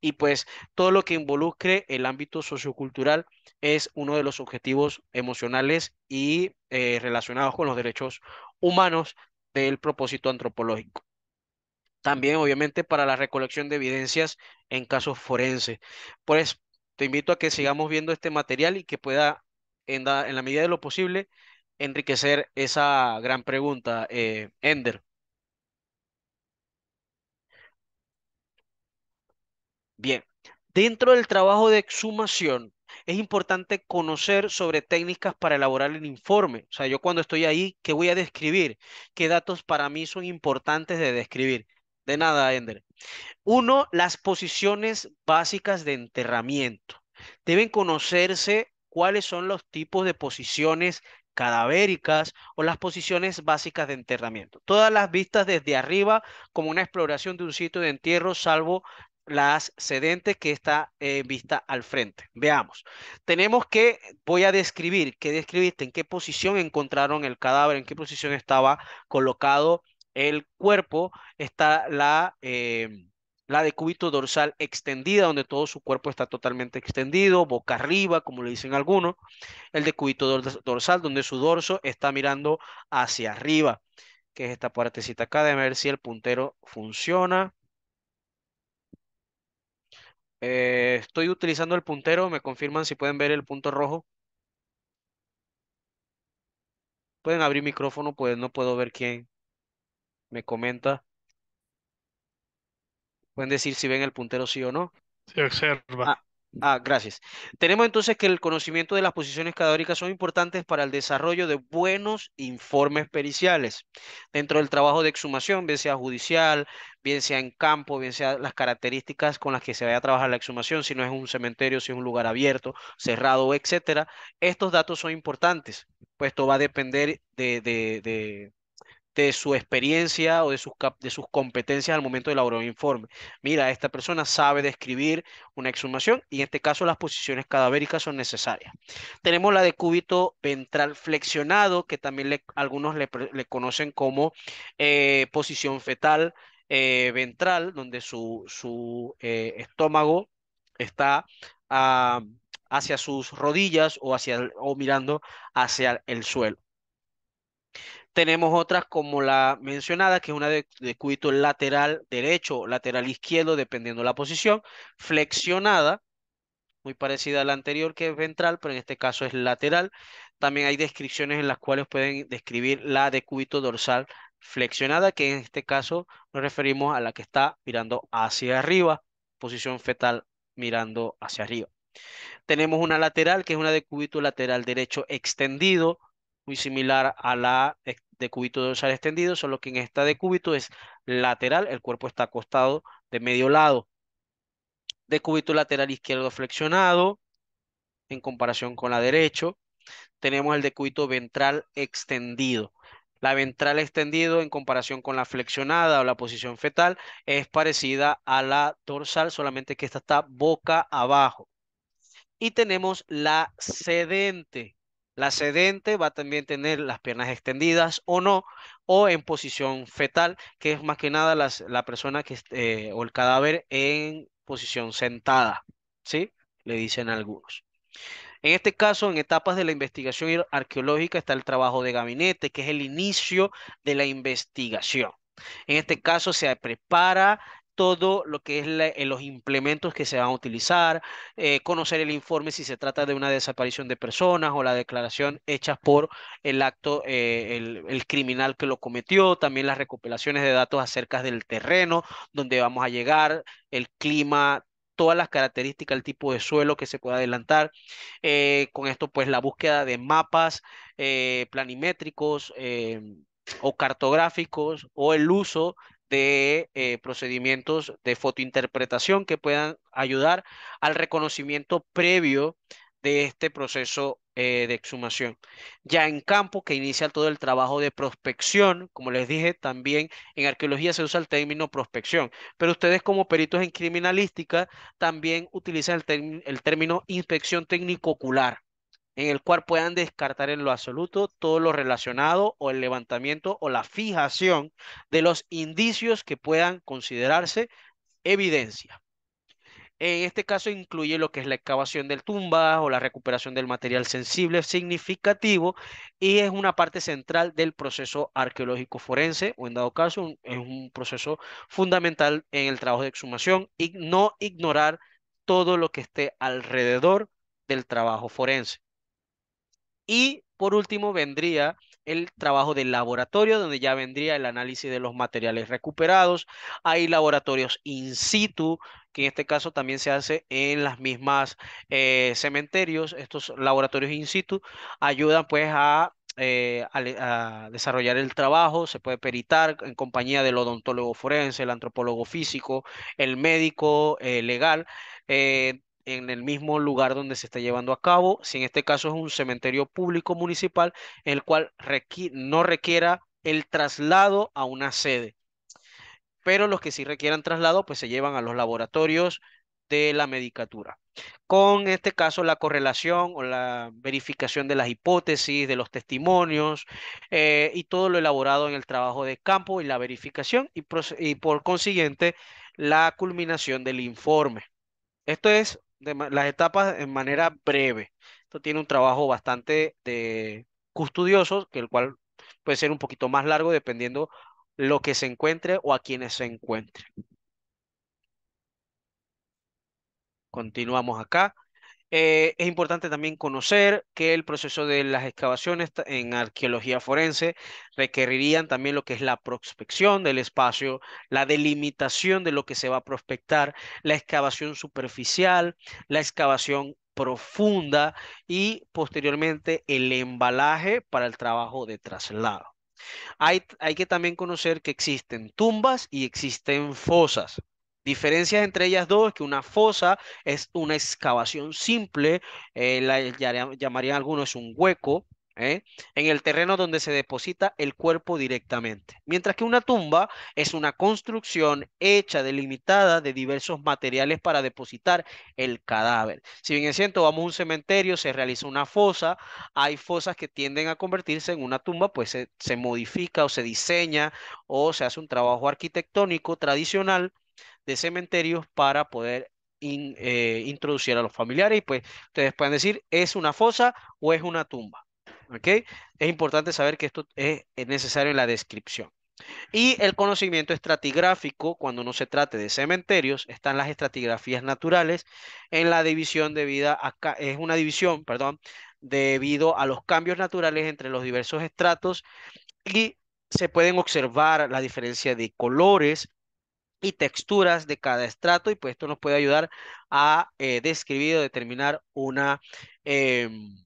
Y pues todo lo que involucre el ámbito sociocultural es uno de los objetivos emocionales y eh, relacionados con los derechos humanos del propósito antropológico. También, obviamente, para la recolección de evidencias en casos forenses. Pues te invito a que sigamos viendo este material y que pueda, en la, medida de lo posible, enriquecer esa gran pregunta, eh, Ender. Bien, dentro del trabajo de exhumación es importante conocer sobre técnicas para elaborar el informe. O sea, yo cuando estoy ahí, ¿qué voy a describir? ¿Qué datos para mí son importantes de describir? De nada, Ender. Uno, las posiciones básicas de enterramiento. Deben conocerse cuáles son los tipos de posiciones cadavéricas o las posiciones básicas de enterramiento. Todas las vistas desde arriba como una exploración de un sitio de entierro, salvo las sedentes que está vista al frente. Veamos. Tenemos que, voy a describir, que describiste en qué posición encontraron el cadáver, en qué posición estaba colocado el cuerpo está la, em, la decúbito dorsal extendida, donde todo su cuerpo está totalmente extendido, boca arriba, como le dicen algunos. El decúbito dorsal, donde su dorso está mirando hacia arriba, que es esta partecita acá. de ver si el puntero funciona. Eh, estoy utilizando el puntero, me confirman si pueden ver el punto rojo. Pueden abrir micrófono, pues no puedo ver quién me comenta. Pueden decir si ven el puntero sí o no. Se observa. Ah, ah, gracias. Tenemos entonces que el conocimiento de las posiciones cadavéricas son importantes para el desarrollo de buenos informes periciales. Dentro del trabajo de exhumación, bien sea judicial, bien sea en campo, bien sea las características con las que se vaya a trabajar la exhumación, si no es un cementerio, si es un lugar abierto, cerrado, etcétera, estos datos son importantes, puesto va a depender de de su experiencia o de sus, de sus competencias al momento de elaborar un informe. Mira, esta persona sabe describir una exhumación y en este caso las posiciones cadavéricas son necesarias. Tenemos la de cúbito ventral flexionado, que también algunos le, conocen como eh, posición fetal eh, ventral, donde su, eh, estómago está... hacia sus rodillas o, hacia, o mirando hacia el suelo. Tenemos otras como la mencionada, que es una de, lateral derecho, lateral izquierdo, dependiendo la posición, flexionada, muy parecida a la anterior que es ventral, pero en este caso es lateral. También hay descripciones en las cuales pueden describir la de cúbito dorsal flexionada, que en este caso nos referimos a la que está mirando hacia arriba, posición fetal mirando hacia arriba. Tenemos una lateral, que es una de cúbito lateral derecho extendido, muy similar a la de cúbito dorsal extendido, solo que en esta de cúbito es lateral, el cuerpo está acostado de medio lado. De cúbito lateral izquierdo flexionado en comparación con la derecho. Tenemos el de ventral extendido. La ventral extendido en comparación con la flexionada o la posición fetal es parecida a la dorsal, solamente que esta está boca abajo. Y tenemos la sedente, la sedente va a también tener las piernas extendidas o no, o en posición fetal, que es más que nada la persona que, eh, o el cadáver en posición sentada, ¿sí? Le dicen algunos. En este caso, en etapas de la investigación arqueológica está el trabajo de gabinete, que es el inicio de la investigación. En este caso se prepara todo lo que es eh, los implementos que se van a utilizar, eh, conocer el informe si se trata de una desaparición de personas o la declaración hecha por el acto, eh, el, criminal que lo cometió, también las recopilaciones de datos acerca del terreno donde vamos a llegar, el clima todas las características, el tipo de suelo que se pueda adelantar. con esto, pues la búsqueda de mapas planimétricos o cartográficos o el uso de eh, procedimientos de fotointerpretación que puedan ayudar al reconocimiento previo de este proceso eh, de exhumación. Ya en campo, que inicia todo el trabajo de prospección, como les dije, también en arqueología se usa el término prospección, pero ustedes como peritos en criminalística también utilizan el término inspección técnico ocular en el cual puedan descartar en lo absoluto todo lo relacionado o el levantamiento o la fijación de los indicios que puedan considerarse evidencia. En este caso incluye lo que es la excavación del tumba o la recuperación del material sensible significativo y es una parte central del proceso arqueológico forense o en dado caso es un proceso fundamental en el trabajo de exhumación y no ignorar todo lo que esté alrededor del trabajo forense. Y por último vendría el trabajo del laboratorio, donde ya vendría el análisis de los materiales recuperados. Hay laboratorios in situ, que en este caso también se hace en las mismas eh, cementerios. Estos laboratorios in situ ayudan pues eh, a, desarrollar el trabajo, se puede peritar en compañía del odontólogo forense, el antropólogo físico, el médico eh, legal en el mismo lugar donde se está llevando a cabo, si en este caso es un cementerio público municipal, el cual no requiera el traslado a una sede. Pero los que sí requieran traslado, pues se llevan a los laboratorios de la medicatura. Con este caso la correlación o la verificación de las hipótesis, de los testimonios eh, y todo lo elaborado en el trabajo de campo y la verificación y por consiguiente la culminación del informe. Esto es las etapas en manera breve. Esto tiene un trabajo bastante de custodioso, que el cual puede ser un poquito más largo dependiendo lo que se encuentre o a quienes se encuentren. Continuamos acá. Eh, es importante también conocer que el proceso de las excavaciones en arqueología forense requerirían también lo que es la prospección del espacio, la delimitación de lo que se va a prospectar, la excavación superficial, la excavación profunda y posteriormente el embalaje para el trabajo de traslado. hay que también conocer que existen tumbas y existen fosas. Diferencias entre ellas dos es que una fosa es una excavación simple, eh, la llamarían algunos un hueco, ¿eh? en el terreno donde se deposita el cuerpo directamente. Mientras que una tumba es una construcción hecha, delimitada de diversos materiales para depositar el cadáver. Si bien es cierto, vamos a un cementerio, se realiza una fosa, hay fosas que tienden a convertirse en una tumba, pues se modifica o se diseña o se hace un trabajo arquitectónico tradicional de cementerios para poder eh, introducir a los familiares y pues ustedes pueden decir es una fosa o es una tumba. Es importante saber que esto es, necesario en la descripción. Y el conocimiento estratigráfico, cuando no se trate de cementerios, están las estratigrafías naturales en la división es una división, perdón, debido a los cambios naturales entre los diversos estratos y se pueden observar la diferencia de colores, y texturas de cada estrato y pues esto nos puede ayudar a eh, describir o determinar una, em,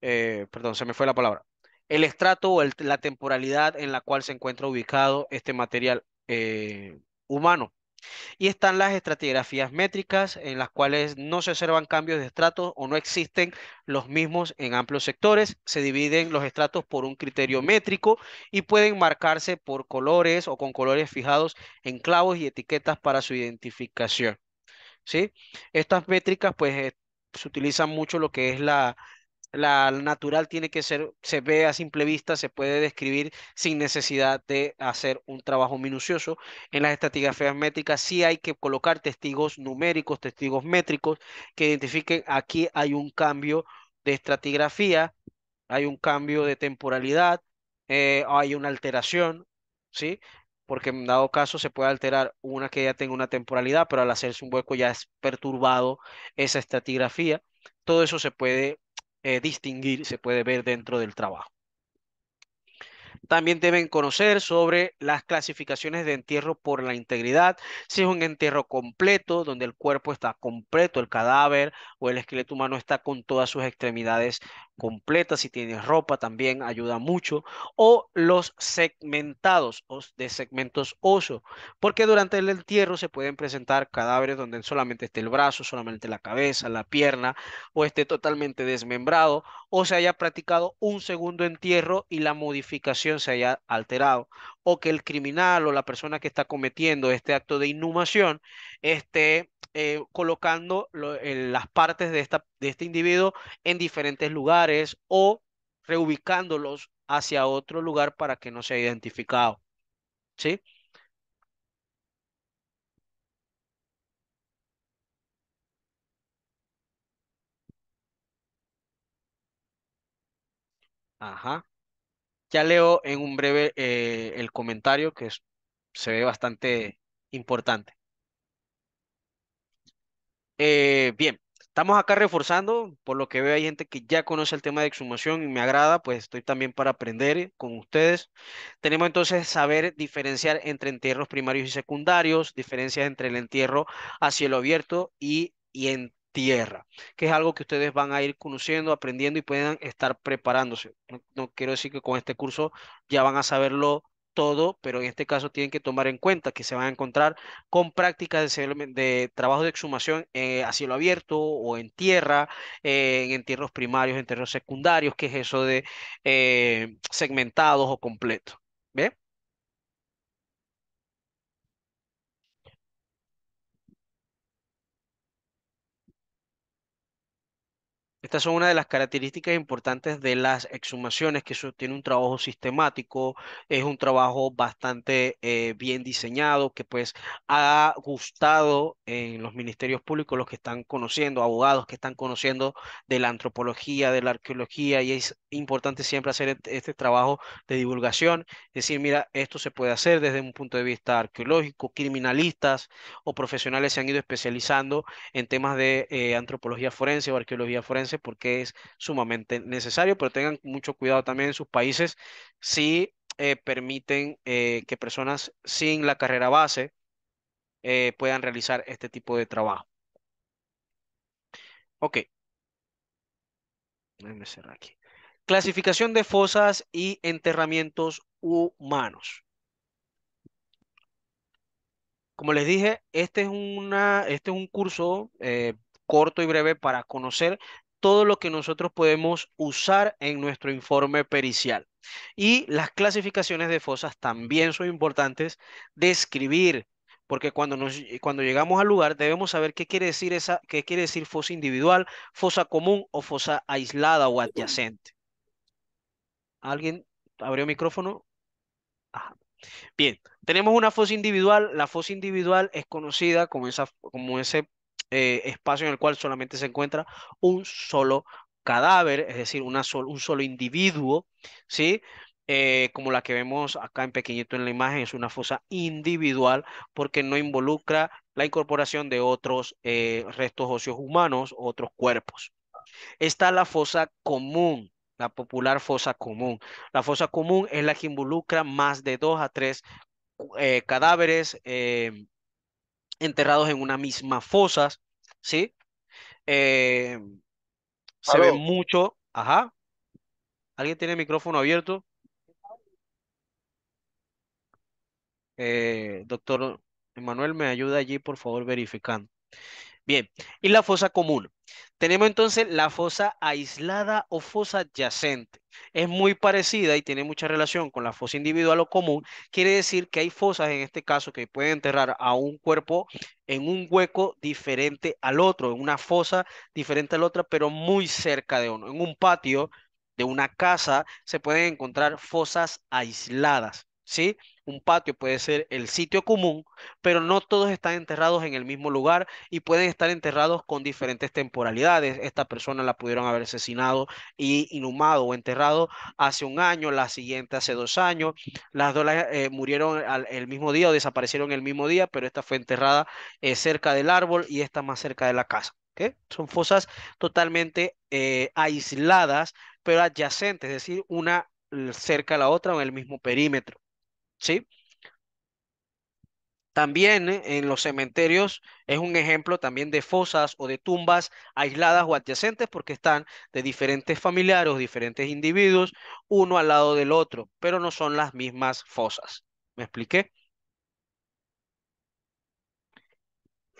eh, perdón, se me fue la palabra, el estrato o la temporalidad en la cual se encuentra ubicado este material eh, humano. Y están las estratigrafías métricas, en las cuales no se observan cambios de estratos o no existen los mismos en amplios sectores. Se dividen los estratos por un criterio métrico y pueden marcarse por colores o con colores fijados en clavos y etiquetas para su identificación. ¿Sí? Estas métricas, pues, eh, se utilizan mucho lo que es la la natural tiene que ser, se ve a simple vista, se puede describir sin necesidad de hacer un trabajo minucioso. En las estratigrafías métricas sí hay que colocar testigos numéricos, testigos métricos que identifiquen aquí hay un cambio de estratigrafía, hay un cambio de temporalidad, eh, hay una alteración, ¿sí? Porque en dado caso se puede alterar una que ya tenga una temporalidad, pero al hacerse un hueco ya es perturbado esa estratigrafía. Todo eso se puede eh, distinguir, se puede ver dentro del trabajo. También deben conocer sobre las clasificaciones de entierro por la integridad, si es un entierro completo, donde el cuerpo está completo, el cadáver o el esqueleto humano está con todas sus extremidades completas, si tiene ropa también ayuda mucho, o los segmentados o de segmentos oso, porque durante el entierro se pueden presentar cadáveres donde solamente esté el brazo, solamente la cabeza, la pierna, o esté totalmente desmembrado, o se haya practicado un segundo entierro y la modificación se haya alterado o que el criminal o la persona que está cometiendo este acto de inhumación esté eh, colocando las partes de, esta, de este individuo en diferentes lugares o reubicándolos hacia otro lugar para que no sea identificado. ¿Sí? Ajá. Ya leo en un breve eh, el comentario que se ve bastante importante. Eh, bien, estamos acá reforzando, por lo que veo hay gente que ya conoce el tema de exhumación y me agrada, pues estoy también para aprender con ustedes. Tenemos entonces saber diferenciar entre entierros primarios y secundarios, diferencias entre el entierro a cielo abierto y, y tierra, que es algo que ustedes van a ir conociendo, aprendiendo y puedan estar preparándose. No, quiero decir que con este curso ya van a saberlo todo, pero en este caso tienen que tomar en cuenta que se van a encontrar con prácticas de, trabajo de exhumación eh, a cielo abierto o en tierra, eh, en entierros primarios, en entierros secundarios, que es eso de eh, segmentados o completos. ¿Ve? Estas son una de las características importantes de las exhumaciones, que eso tiene un trabajo sistemático, es un trabajo bastante eh, bien diseñado, que pues ha gustado en los ministerios públicos, los que están conociendo, abogados que están conociendo de la antropología, de la arqueología, y es importante siempre hacer este trabajo de divulgación, es decir, mira, esto se puede hacer desde un punto de vista arqueológico, criminalistas o profesionales se han ido especializando en temas de eh, antropología forense o arqueología forense porque es sumamente necesario, pero tengan mucho cuidado también en sus países si eh, permiten eh, que personas sin la carrera base eh, puedan realizar este tipo de trabajo. Ok. Déjenme cerrar aquí. Clasificación de fosas y enterramientos humanos. Como les dije, este es, una, este es un curso corto y breve para conocer todo lo que nosotros podemos usar en nuestro informe pericial. Y las clasificaciones de fosas también son importantes describir, porque cuando, eh, cuando llegamos al lugar debemos saber qué quiere, decir esa, qué quiere decir fosa individual, fosa común o fosa aislada o adyacente. ¿Alguien abrió micrófono? Bien, tenemos una fosa individual. La fosa individual es conocida como, esa, como ese eh, espacio en el cual solamente se encuentra un solo cadáver, es decir, un solo individuo, ¿sí? Eh, como la que vemos acá en pequeñito en la imagen, es una fosa individual porque no involucra la incorporación de otros eh, restos óseos humanos, otros cuerpos. Está la fosa común, la popular fosa común. La fosa común es la que involucra más de dos a tres cadáveres em, enterrados en una misma fosa, ¿sí? Eh, se ve mucho, ajá. ¿Alguien tiene el micrófono abierto? Eh, doctor Emanuel, me ayuda allí, por favor, verificando. Bien, y la fosa común. Tenemos entonces la fosa aislada o fosa adyacente. Es muy parecida y tiene mucha relación con la fosa individual o común. Quiere decir que hay fosas en este caso que pueden enterrar a un cuerpo en un hueco diferente al otro, en una fosa diferente a la otra, pero muy cerca de uno. En un patio de una casa se pueden encontrar fosas aisladas, ¿sí? un patio puede ser el sitio común, pero no todos están enterrados en el mismo lugar y pueden estar enterrados con diferentes temporalidades. Esta persona la pudieron haber asesinado y inhumado o enterrado hace un año, la siguiente hace dos años. Las dos eh, murieron el mismo día o desaparecieron el mismo día, pero esta fue enterrada eh, cerca del árbol y esta más cerca de la casa. Son fosas totalmente eh, aisladas, pero adyacentes, es decir, una cerca a la otra o en el mismo perímetro. ¿sí? También eh, en los cementerios es un ejemplo también de fosas o de tumbas aisladas o adyacentes porque están de diferentes familiares o diferentes individuos, uno al lado del otro, pero no son las mismas fosas. ¿Me expliqué?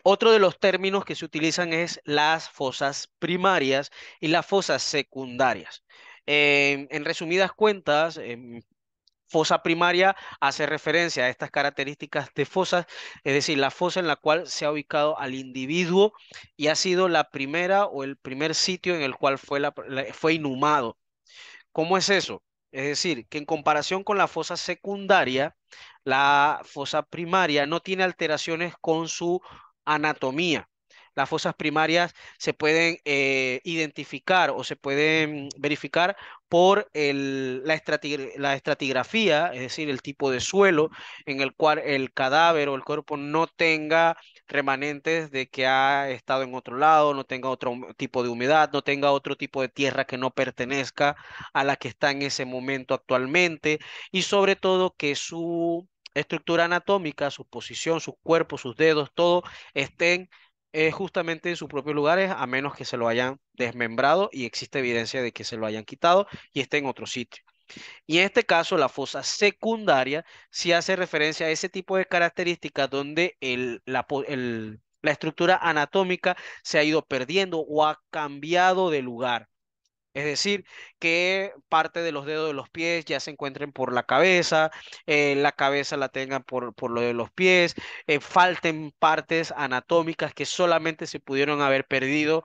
Otro de los términos que se utilizan es las fosas primarias y las fosas secundarias. en resumidas cuentas, em, Fosa primaria hace referencia a estas características de fosas, es decir, la fosa en la cual se ha ubicado al individuo y ha sido la primera o el primer sitio en el cual fue, fue inhumado. ¿Cómo es eso? Es decir, que en comparación con la fosa secundaria, la fosa primaria no tiene alteraciones con su anatomía las fosas primarias se pueden eh, identificar o se pueden verificar por el, la, la, estratigrafía, es decir, el tipo de suelo en el cual el cadáver o el cuerpo no tenga remanentes de que ha estado en otro lado, no tenga otro tipo de humedad, no tenga otro tipo de tierra que no pertenezca a la que está en ese momento actualmente y sobre todo que su estructura anatómica, su posición, sus cuerpo, sus dedos, todo estén es justamente en sus propios lugares, a menos que se lo hayan desmembrado y existe evidencia de que se lo hayan quitado y esté en otro sitio. Y en este caso, la fosa secundaria sí hace referencia a ese tipo de características donde la estructura anatómica se ha ido perdiendo o ha cambiado de lugar. Es decir, que parte de los dedos de los pies ya se encuentren por la cabeza, eh, la cabeza la tengan por, por lo de los pies, eh, falten partes anatómicas que solamente se pudieron haber perdido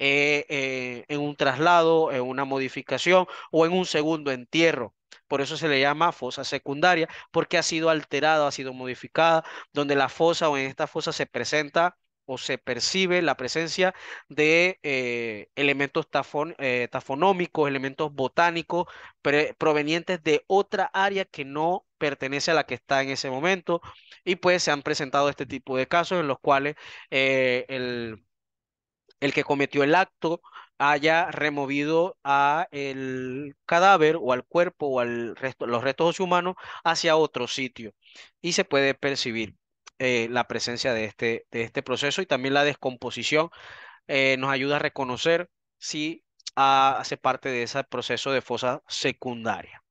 eh, en un traslado, en una modificación o en un segundo entierro. Por eso se le llama fosa secundaria, porque ha sido alterada, ha sido modificada, donde la fosa o en esta fosa se presenta o se percibe la presencia de eh, elementos eh, tafonómicos, elementos botánicos provenientes de otra área que no pertenece a la que está en ese momento. Y pues se han presentado este tipo de casos en los cuales eh, el, que cometió el acto haya removido a el cadáver o al cuerpo o al resto, los restos humanos hacia otro sitio y se puede percibir. Eh, la presencia de este, de este proceso y también la descomposición eh, nos ayuda a reconocer si ah, hace parte de ese proceso de fosa secundaria.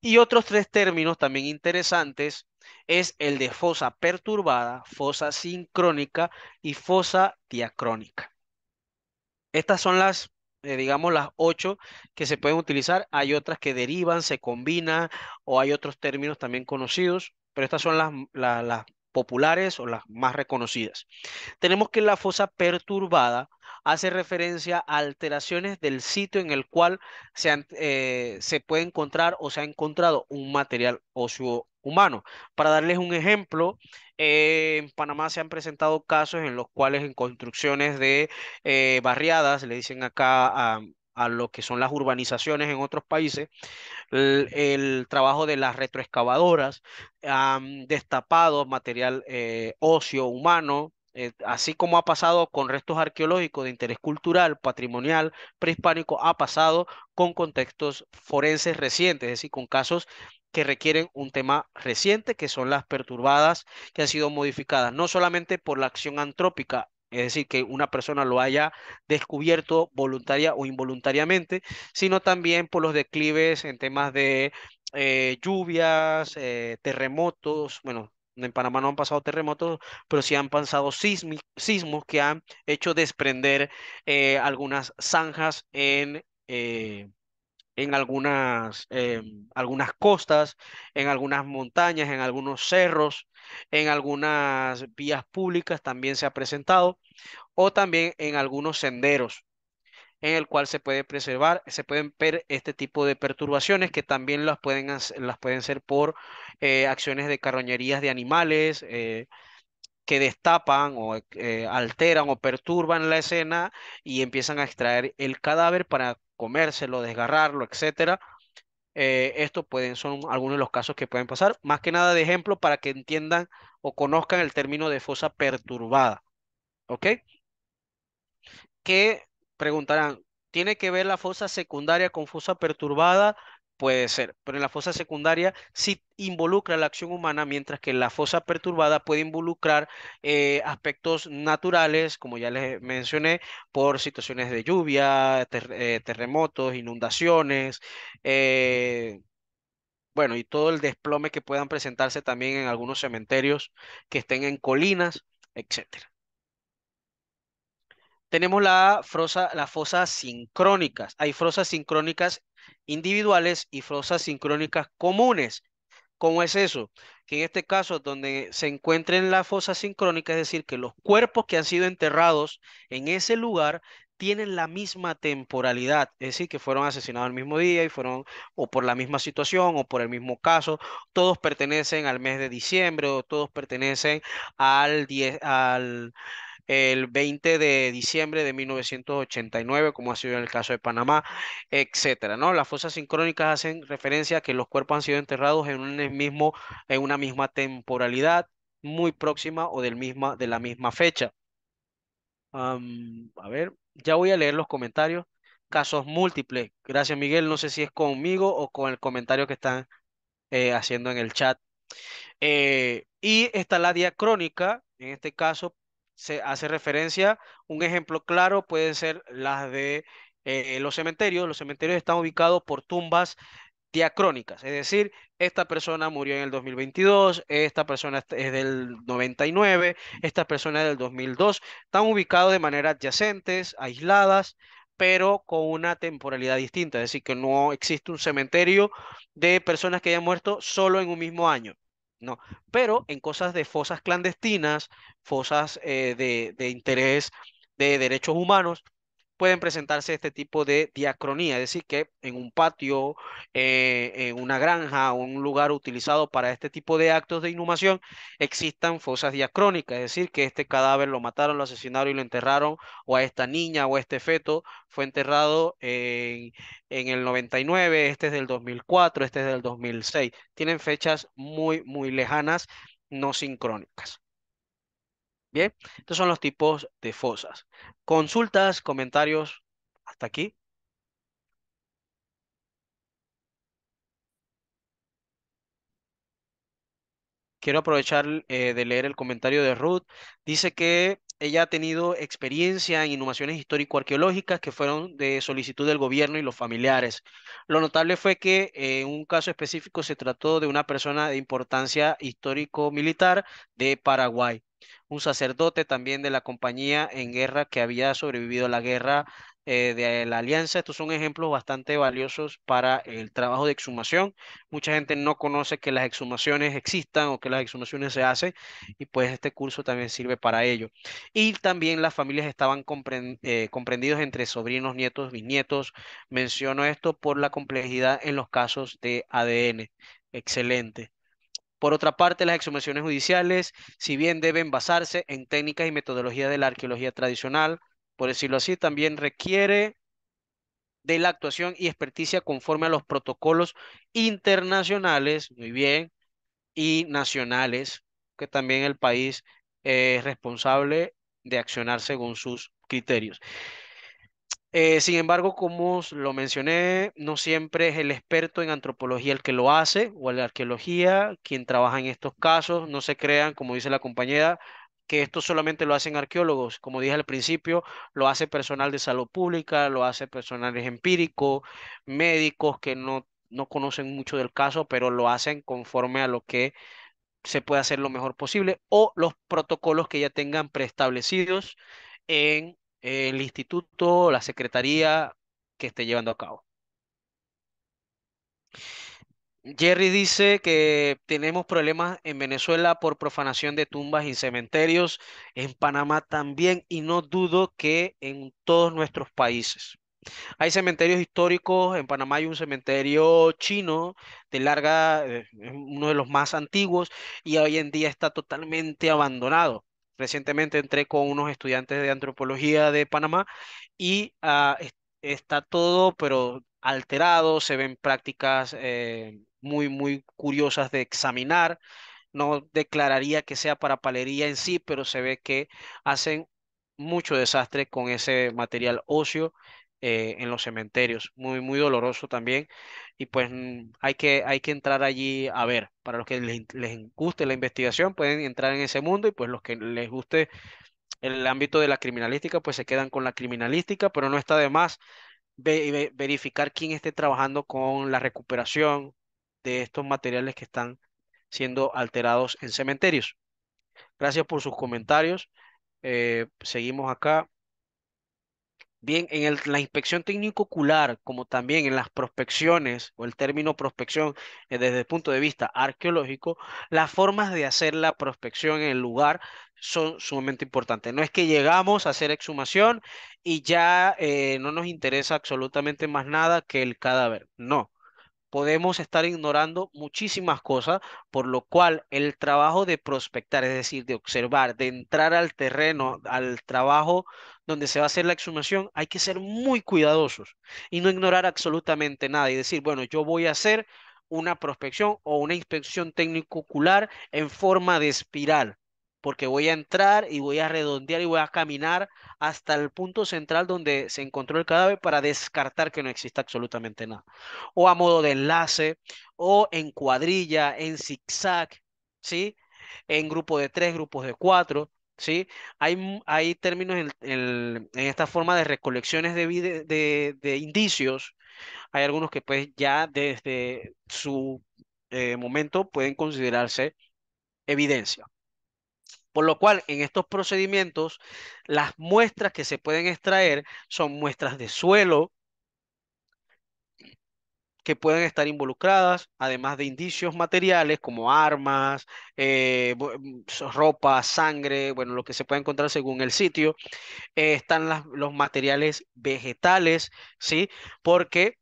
Y otros tres términos también interesantes es el de fosa perturbada, fosa sincrónica y fosa diacrónica. Estas son las, eh, digamos, las ocho que se pueden utilizar. Hay otras que derivan, se combinan o hay otros términos también conocidos pero estas son las, populares o las más reconocidas. Tenemos que la fosa perturbada hace referencia a alteraciones del sitio en el cual se, eh, puede encontrar o se ha encontrado un material óseo humano. Para darles un ejemplo, eh, en Panamá se han presentado casos en los cuales en construcciones de eh, barriadas, le dicen acá a, a lo que son las urbanizaciones en otros países, el, trabajo de las retroexcavadoras, han destapado material óseo eh, humano, eh, así como ha pasado con restos arqueológicos de interés cultural, patrimonial, prehispánico, ha pasado con contextos forenses recientes, es decir, con casos que requieren un tema reciente, que son las perturbadas que han sido modificadas, no solamente por la acción antrópica es decir, que una persona lo haya descubierto voluntaria o involuntariamente, sino también por los declives en temas de eh, lluvias, eh, terremotos, bueno, en Panamá no han pasado terremotos, pero sí han pasado sismos que han hecho desprender eh, algunas zanjas en, en en algunas, em, algunas costas, en algunas montañas, en algunos cerros, en algunas vías públicas también se ha presentado, o también en algunos senderos en el cual se puede preservar, se pueden ver este tipo de perturbaciones que también las pueden, las pueden ser por eh, acciones de carroñerías de animales eh, que destapan o eh, alteran o perturban la escena y empiezan a extraer el cadáver para comérselo, desgarrarlo, etcétera. Eh, esto pueden, son algunos de los casos que pueden pasar. Más que nada de ejemplo para que entiendan o conozcan el término de fosa perturbada. ¿Ok? ¿Qué? preguntarán, ¿tiene que ver la fosa secundaria con fosa perturbada? Puede ser, pero en la fosa secundaria sí involucra la acción humana, mientras que la fosa perturbada puede involucrar eh, aspectos naturales, como ya les mencioné, por situaciones de lluvia, eh, terremotos, inundaciones, eh, bueno, y todo el desplome que puedan presentarse también en algunos cementerios que estén en colinas, etc. Tenemos la, fosa sincrónicas. Hay fosas sincrónicas individuales y fosas sincrónicas comunes. ¿Cómo es eso? Que en este caso, donde se encuentren las fosas sincrónicas, es decir, que los cuerpos que han sido enterrados en ese lugar tienen la misma temporalidad, es decir, que fueron asesinados el mismo día y fueron o por la misma situación o por el mismo caso, todos pertenecen al mes de diciembre o todos pertenecen al al el 20 de diciembre de 1989, como ha sido en el caso de Panamá, etcétera, ¿no? Las fosas sincrónicas hacen referencia a que los cuerpos han sido enterrados en, mismo, en una misma temporalidad muy próxima o del misma, de la misma fecha. a ver, ya voy a leer los comentarios. Casos múltiples. Gracias, Miguel. No sé si es conmigo o con el comentario que están eh, haciendo en el chat. Eh, y está la diacrónica, en este caso, se hace referencia. Un ejemplo claro puede ser las de eh, los cementerios. Los cementerios están ubicados por tumbas diacrónicas, es decir, esta persona murió en el 2022, esta persona es del 99, esta persona es del 2002. Están ubicados de manera adyacente, aisladas, pero con una temporalidad distinta, es decir, que no existe un cementerio de personas que hayan muerto solo en un mismo año. No, pero en cosas de fosas clandestinas, fosas eh, de, de interés de derechos humanos, pueden presentarse este tipo de diacronía, es decir, que en un patio, eh, en una granja o un lugar utilizado para este tipo de actos de inhumación, existan fosas diacrónicas, es decir, que este cadáver lo mataron, lo asesinaron y lo enterraron, o a esta niña o este feto fue enterrado en el 99, este es del 2004, este es del 2006. Tienen fechas muy, muy lejanas, no sincrónicas. Bien, estos son los tipos de fosas. Consultas, comentarios, hasta aquí. Quiero aprovechar eh, de leer el comentario de Ruth. Dice que ella ha tenido experiencia en inhumaciones histórico-arqueológicas que fueron de solicitud del gobierno y los familiares. Lo notable fue que eh, en un caso específico se trató de una persona de importancia histórico-militar de Paraguay un sacerdote también de la compañía en guerra que había sobrevivido a la guerra eh, de la alianza. Estos son ejemplos bastante valiosos para el trabajo de exhumación. Mucha gente no conoce que las exhumaciones existan o que las exhumaciones se hacen y pues este curso también sirve para ello. Y también las familias estaban eh, comprendidos entre sobrinos, nietos, bisnietos. Menciono esto por la complejidad en los casos de ADN. Excelente. Por otra parte, las exhumaciones judiciales, si bien deben basarse en técnicas y metodologías de la arqueología tradicional, por decirlo así, también requiere de la actuación y experticia conforme a los protocolos internacionales, muy bien, y nacionales, que también el país es responsable de accionar según sus criterios. Eh, sin embargo, como lo mencioné, no siempre es el experto en antropología el que lo hace o la arqueología quien trabaja en estos casos. No se crean, como dice la compañera, que esto solamente lo hacen arqueólogos. Como dije al principio, lo hace personal de salud pública, lo hace personal empírico, médicos que no, no conocen mucho del caso, pero lo hacen conforme a lo que se puede hacer lo mejor posible o los protocolos que ya tengan preestablecidos en el instituto, la secretaría que esté llevando a cabo. Jerry dice que tenemos problemas en Venezuela por profanación de tumbas y cementerios, en Panamá también y no dudo que en todos nuestros países. Hay cementerios históricos, en Panamá hay un cementerio chino de larga, eh, uno de los más antiguos y hoy en día está totalmente abandonado. Recientemente entré con unos estudiantes de antropología de Panamá y ah, está todo, pero alterado, se ven prácticas eh, muy, muy curiosas de examinar. No declararía que sea para palería en sí, pero se ve que hacen mucho desastre con ese material óseo eh, en los cementerios. Muy, muy doloroso también. Y pues mm, hay que, hay que entrar allí a ver. Para los que les, guste la investigación, pueden entrar en ese mundo y pues los que les guste el ámbito de la criminalística, pues se quedan con la criminalística, pero no está de más verificar quién esté trabajando con la recuperación de estos materiales que están siendo alterados en cementerios. Gracias por sus comentarios. Eh, seguimos acá. Bien, en el, la inspección técnico ocular, como también en las prospecciones, o el término prospección eh, desde el punto de vista arqueológico, las formas de hacer la prospección en el lugar son sumamente importantes. No es que llegamos a hacer exhumación y ya eh, no nos interesa absolutamente más nada que el cadáver. No, podemos estar ignorando muchísimas cosas, por lo cual el trabajo de prospectar, es decir, de observar, de entrar al terreno, al trabajo donde se va a hacer la exhumación, hay que ser muy cuidadosos y no ignorar absolutamente nada y decir, bueno, yo voy a hacer una prospección o una inspección técnico-ocular en forma de espiral porque voy a entrar y voy a redondear y voy a caminar hasta el punto central donde se encontró el cadáver para descartar que no exista absolutamente nada. O a modo de enlace, o en cuadrilla, en zigzag, ¿sí? En grupo de tres, grupos de cuatro, ¿sí? Hay, hay términos en, esta forma de recolecciones de, indicios. Hay algunos que pues ya desde su eh, momento pueden considerarse evidencia. Por lo cual, en estos procedimientos, las muestras que se pueden extraer son muestras de suelo que pueden estar involucradas, además de indicios materiales como armas, eh, mm, ropa, sangre, bueno, lo que se puede encontrar según el sitio. Eh, están los materiales vegetales, ¿sí? Porque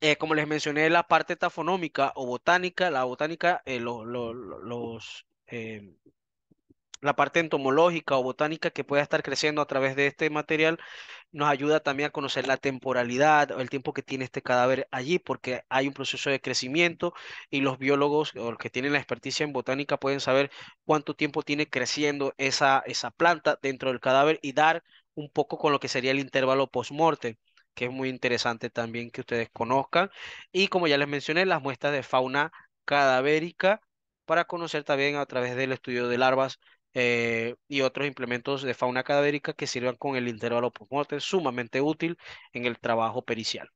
eh, como les mencioné, la parte tafonómica o botánica, la botánica, los, em, la parte entomológica o botánica que pueda estar creciendo a través de este material nos ayuda también a conocer la temporalidad o el tiempo que tiene este cadáver allí, porque hay un proceso de crecimiento y los biólogos o los que tienen la experticia en botánica pueden saber cuánto tiempo tiene creciendo esa, esa planta dentro del cadáver y dar un poco con lo que sería el intervalo post morte que es muy interesante también que ustedes conozcan. Y como ya les mencioné, las muestras de fauna cadavérica para conocer también a través del estudio de larvas eh, y otros implementos de fauna cadavérica que sirvan con el intervalo postmortem, sumamente útil en el trabajo pericial.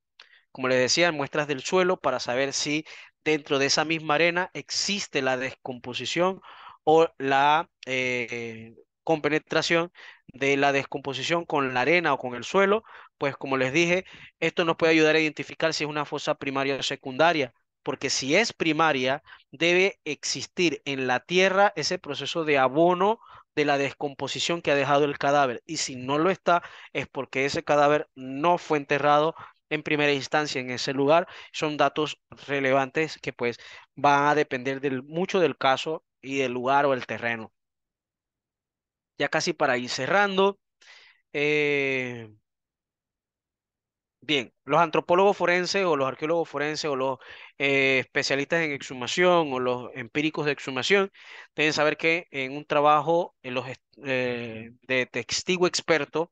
Como les decía, muestras del suelo para saber si dentro de esa misma arena existe la descomposición o la eh, compenetración de la descomposición con la arena o con el suelo, pues como les dije, esto nos puede ayudar a identificar si es una fosa primaria o secundaria, porque si es primaria, debe existir en la tierra ese proceso de abono de la descomposición que ha dejado el cadáver. Y si no lo está, es porque ese cadáver no fue enterrado en primera instancia en ese lugar. Son datos relevantes que pues van a depender del, mucho del caso y del lugar o el terreno. Ya casi para ir cerrando, eh, Bien, los antropólogos forenses o los arqueólogos forenses o los eh, especialistas en exhumación o los empíricos de exhumación deben saber que en un trabajo eh, eh, de testigo experto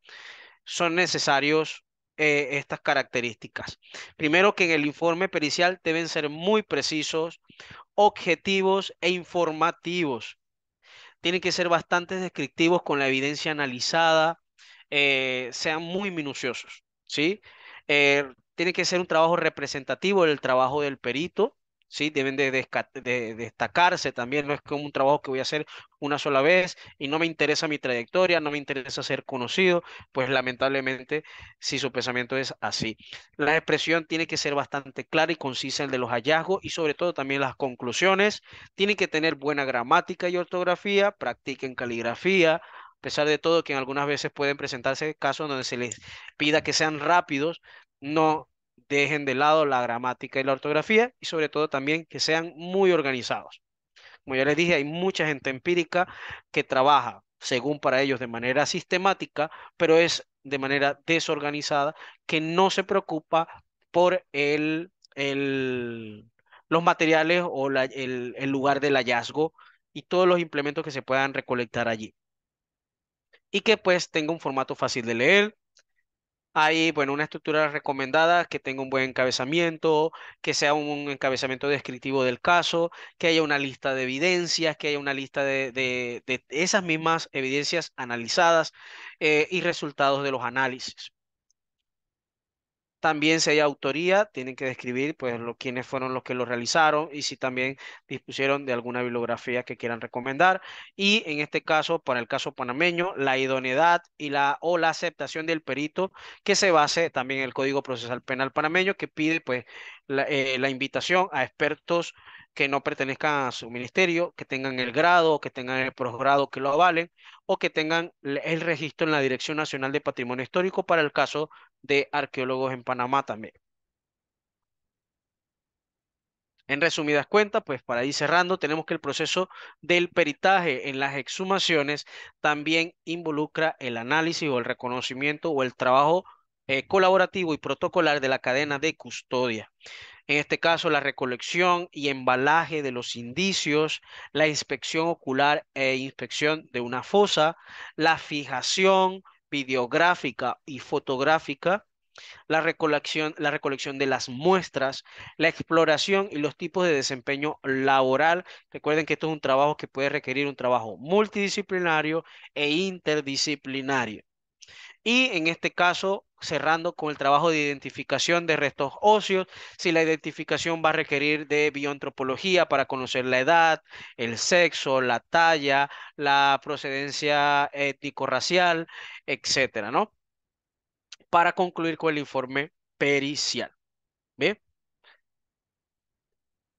son necesarios estas características. Primero que en el informe pericial deben ser muy precisos, objetivos e informativos. Tienen que ser bastante descriptivos con la evidencia analizada, sean muy minuciosos, ¿sí? Eh, tiene que ser un trabajo representativo el trabajo del perito, ¿sí? Deben de, destacarse también, no es como un trabajo que voy a hacer una sola vez y no me interesa mi trayectoria, no me interesa ser conocido, pues lamentablemente si su pensamiento es así. La expresión tiene que ser bastante clara y concisa el de los hallazgos y sobre todo también las conclusiones. Tienen que tener buena gramática y ortografía, practiquen caligrafía, a pesar de todo que en algunas veces pueden presentarse casos donde se les pida que sean rápidos, no dejen de lado la gramática y la ortografía y sobre todo también que sean muy organizados. Como ya les dije, hay mucha gente empírica que trabaja según para ellos de manera sistemática, pero es de manera desorganizada, que no se preocupa por el, los materiales o el lugar del hallazgo y todos los implementos que se puedan recolectar allí y que pues tenga un formato fácil de leer. Hay, bueno, una estructura recomendada, que tenga un buen encabezamiento, que sea un encabezamiento descriptivo del caso, que haya una lista de evidencias, que haya una lista de, esas mismas evidencias analizadas eh, y resultados de los análisis. También si hay autoría, tienen que describir pues quiénes fueron los que lo realizaron y si también dispusieron de alguna bibliografía que quieran recomendar. Y en este caso, para el caso panameño, la idoneidad y la o la aceptación del perito que se base también en el Código Procesal Penal panameño que pide pues la, eh, la invitación a expertos que no pertenezcan a su ministerio, que tengan el grado, que tengan el posgrado que lo avalen o que tengan el registro en la Dirección Nacional de Patrimonio Histórico para el caso de arqueólogos en Panamá también. En resumidas cuentas, pues para ir cerrando, tenemos que el proceso del peritaje en las exhumaciones también involucra el análisis o el reconocimiento o el trabajo eh, colaborativo y protocolar de la cadena de custodia. En este caso, la recolección y embalaje de los indicios, la inspección ocular e inspección de una fosa, la fijación, videográfica y fotográfica, la recolección, la recolección de las muestras, la exploración y los tipos de desempeño laboral. Recuerden que esto es un trabajo que puede requerir un trabajo multidisciplinario e interdisciplinario. Y en este caso, cerrando con el trabajo de identificación de restos óseos, si la identificación va a requerir de bioantropología para conocer la edad, el sexo, la talla, la procedencia étnico-racial, etcétera, ¿no? Para concluir con el informe pericial. ¿Bien?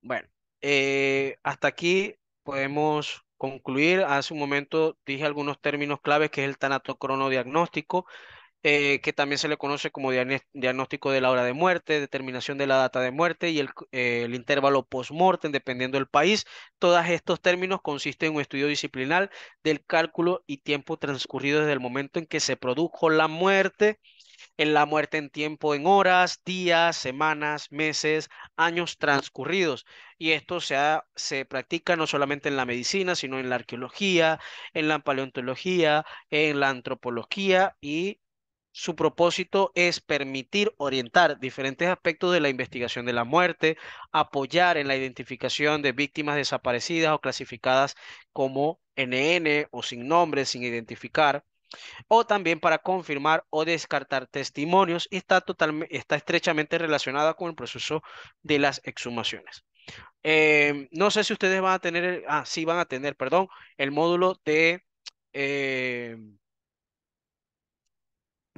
Bueno, eh, hasta aquí podemos concluir. Hace un momento dije algunos términos claves que es el tanatocronodiagnóstico. Eh, que también se le conoce como diagnóstico de la hora de muerte, determinación de la data de muerte y eh, el, intervalo post-mortem, dependiendo del país. Todos estos términos consisten en un estudio disciplinar del cálculo y tiempo transcurrido desde el momento en que se produjo la muerte, en la muerte en tiempo, en horas, días, semanas, meses, años transcurridos. Y esto se practica no solamente en la medicina, sino en la arqueología, en la paleontología, en la antropología y su propósito es permitir orientar diferentes aspectos de la investigación de la muerte, apoyar en la identificación de víctimas desaparecidas o clasificadas como NN o sin nombre, sin identificar, o también para confirmar o descartar testimonios y está, totalmente, está estrechamente relacionada con el proceso de las exhumaciones. Eh, no sé si ustedes van a tener, ah, sí van a tener, perdón, el módulo de... Eh,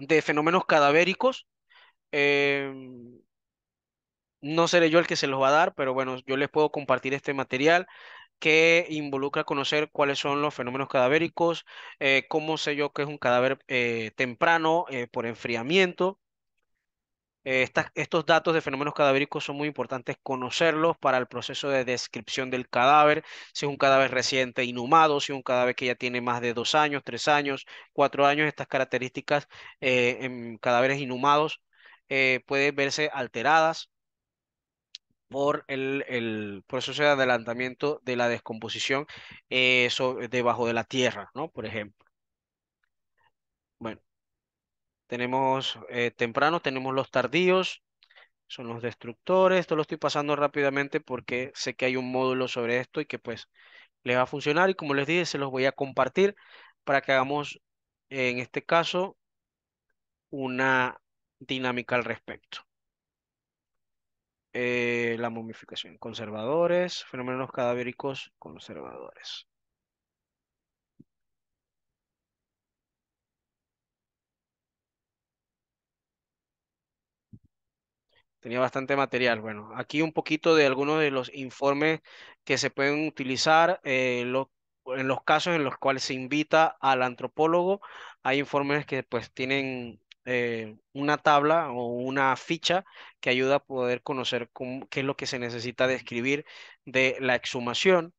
de fenómenos cadavéricos. Em, no seré yo el que se los va a dar, pero bueno, yo les puedo compartir este material que involucra conocer cuáles son los fenómenos cadavéricos, eh, cómo sé yo que es un cadáver eh, temprano eh, por enfriamiento, eh, estos datos de fenómenos cadavéricos son muy importantes conocerlos para el proceso de descripción del cadáver, si es un cadáver reciente inhumado, si es un cadáver que ya tiene más de dos años, tres años, cuatro años, estas características eh, en cadáveres inhumados eh, pueden verse alteradas por el, proceso de adelantamiento de la descomposición debajo de la tierra, ¿no? Por ejemplo. Tenemos eh, tempranos, tenemos los tardíos, son los destructores. Esto lo estoy pasando rápidamente porque sé que hay un módulo sobre esto y que pues les va a funcionar. Y como les dije, se los voy a compartir para que hagamos, en este caso, una dinámica al respecto. Eh, la momificación, conservadores, fenómenos cadavéricos, conservadores. tenía bastante material. Bueno, aquí un poquito de algunos de los informes que se pueden utilizar eh, en los casos en los cuales se invita al antropólogo. Hay informes que pues tienen eh, una tabla o una ficha que ayuda a poder conocer qué es lo que se necesita describir de la exhumación.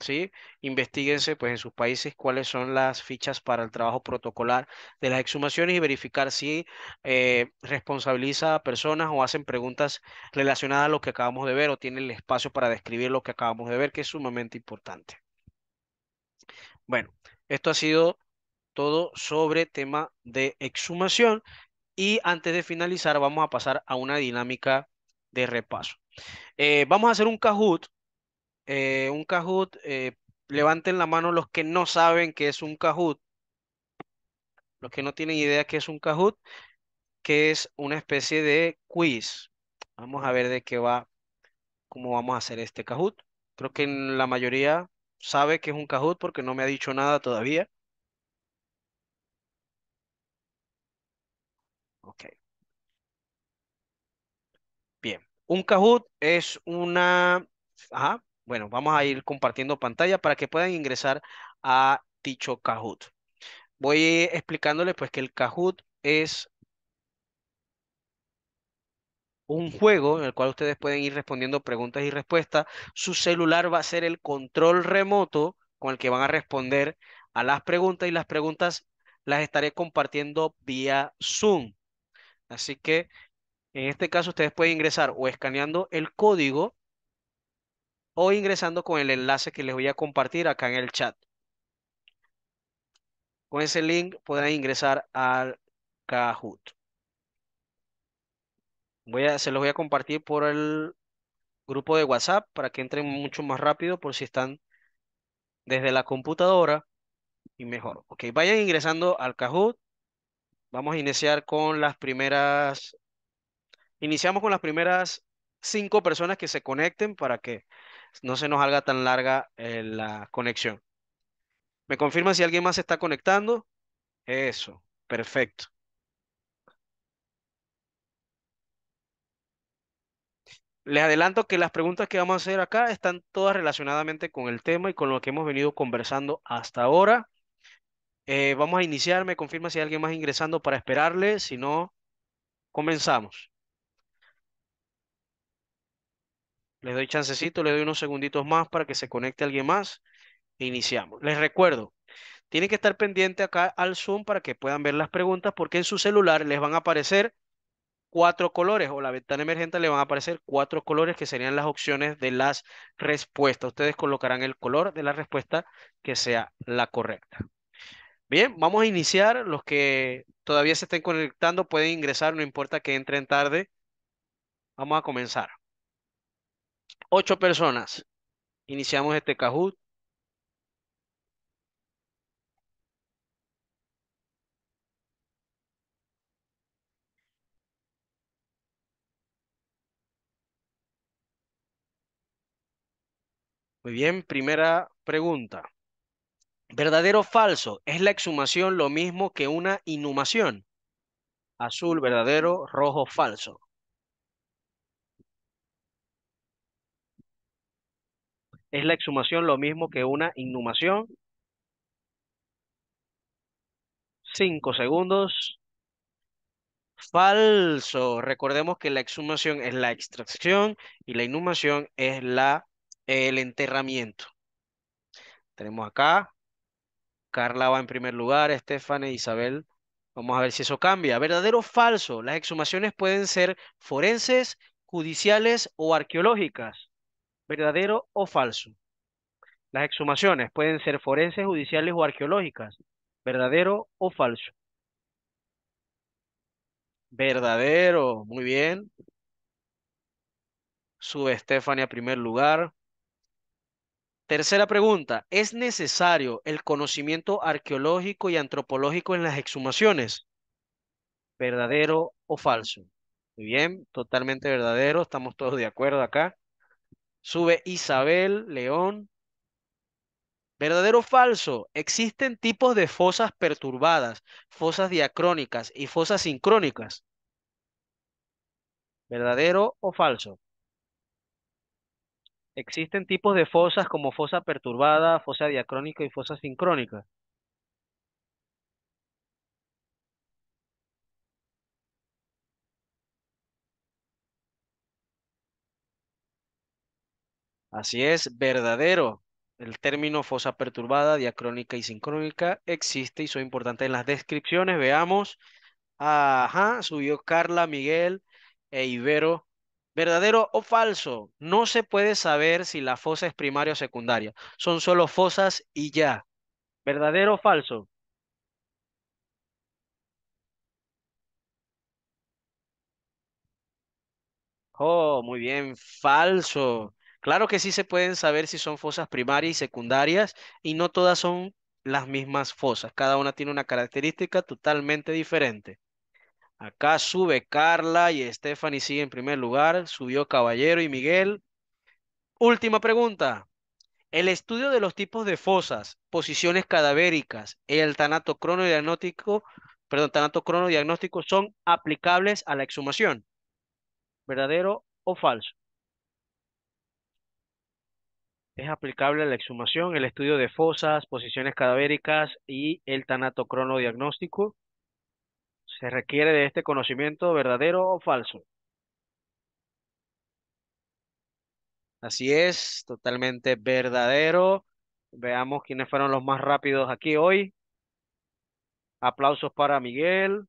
¿sí? Investíguense pues en sus países cuáles son las fichas para el trabajo protocolar de las exhumaciones y verificar si eh, responsabiliza a personas o hacen preguntas relacionadas a lo que acabamos de ver o tienen el espacio para describir lo que acabamos de ver, que es sumamente importante. Bueno, esto ha sido todo sobre tema de exhumación y antes de finalizar vamos a pasar a una dinámica de repaso. Eh, vamos a hacer un Kahoot eh, un Kahoot, eh, levanten la mano los que no saben Que es un Kahoot, los que no tienen idea que es un Kahoot, que es una especie de quiz. Vamos a ver de qué va, cómo vamos a hacer este Kahoot. Creo que la mayoría sabe que es un Kahoot porque no me ha dicho nada todavía. Ok. Bien. Un Kahoot es una... Ajá, bueno, vamos a ir compartiendo pantalla para que puedan ingresar a dicho Kahoot. Voy explicándoles pues que el Kahoot es un juego en el cual ustedes pueden ir respondiendo preguntas y respuestas. Su celular va a ser el control remoto con el que van a responder a las preguntas y las preguntas las estaré compartiendo vía Zoom. Así que en este caso ustedes pueden ingresar o escaneando el código o ingresando con el enlace que les voy a compartir acá en el chat. Con ese link podrán ingresar al Kahoot. Voy a, se los voy a compartir por el grupo de WhatsApp para que entren mucho más rápido por si están desde la computadora y mejor. Ok, vayan ingresando al Kahoot. Vamos a iniciar con las primeras... Iniciamos con las primeras cinco personas que se conecten para que no se nos haga tan larga eh, la conexión. ¿Me confirma si alguien más se está conectando? Eso, perfecto. Les adelanto que las preguntas que vamos a hacer acá están todas relacionadamente con el tema y con lo que hemos venido conversando hasta ahora. Eh, vamos a iniciar, me confirma si hay alguien más ingresando para esperarle, si no, comenzamos. Les doy chancecito, les doy unos segunditos más para que se conecte alguien más iniciamos. Les recuerdo, tienen que estar pendiente acá al Zoom para que puedan ver las preguntas porque en su celular les van a aparecer cuatro colores o la ventana emergente le van a aparecer cuatro colores que serían las opciones de las respuestas. Ustedes colocarán el color de la respuesta que sea la correcta. Bien, vamos a iniciar. Los que todavía se estén conectando pueden ingresar, no importa que entren tarde. Vamos a comenzar ocho personas. Iniciamos este Kahoot. Muy bien, primera pregunta. ¿Verdadero o falso? ¿Es la exhumación lo mismo que una inhumación? Azul, verdadero, rojo, falso. ¿Es la exhumación lo mismo que una inhumación? Cinco segundos. Falso. Recordemos que la exhumación es la extracción y la inhumación es la, el enterramiento. Tenemos acá. Carla va en primer lugar, Estefane, Isabel. Vamos a ver si eso cambia. ¿Verdadero o falso? Las exhumaciones pueden ser forenses, judiciales o arqueológicas verdadero o falso. Las exhumaciones pueden ser forenses, judiciales o arqueológicas, verdadero o falso. Verdadero, muy bien. Sube Estefania a primer lugar. Tercera pregunta, ¿es necesario el conocimiento arqueológico y antropológico en las exhumaciones? ¿Verdadero o falso? Muy bien, totalmente verdadero, estamos todos de acuerdo acá. Sube Isabel, León. ¿Verdadero o falso? Existen tipos de fosas perturbadas, fosas diacrónicas y fosas sincrónicas. ¿Verdadero o falso? Existen tipos de fosas como fosa perturbada, fosa diacrónica y fosa sincrónica. Así es, verdadero. El término fosa perturbada, diacrónica y sincrónica existe y son importantes en las descripciones. Veamos. Ajá, subió Carla, Miguel e Ibero. ¿Verdadero o falso? No se puede saber si la fosa es primaria o secundaria. Son solo fosas y ya. ¿Verdadero o falso? Oh, muy bien, falso. Claro que sí se pueden saber si son fosas primarias y secundarias y no todas son las mismas fosas. Cada una tiene una característica totalmente diferente. Acá sube Carla y Stephanie sigue en primer lugar. Subió Caballero y Miguel. Última pregunta. El estudio de los tipos de fosas, posiciones cadavéricas, y el tanato crono perdón, diagnóstico son aplicables a la exhumación. ¿Verdadero o falso? es aplicable a la exhumación, el estudio de fosas, posiciones cadavéricas y el tanatocrono diagnóstico. Se requiere de este conocimiento verdadero o falso. Así es, totalmente verdadero. Veamos quiénes fueron los más rápidos aquí hoy. Aplausos para Miguel.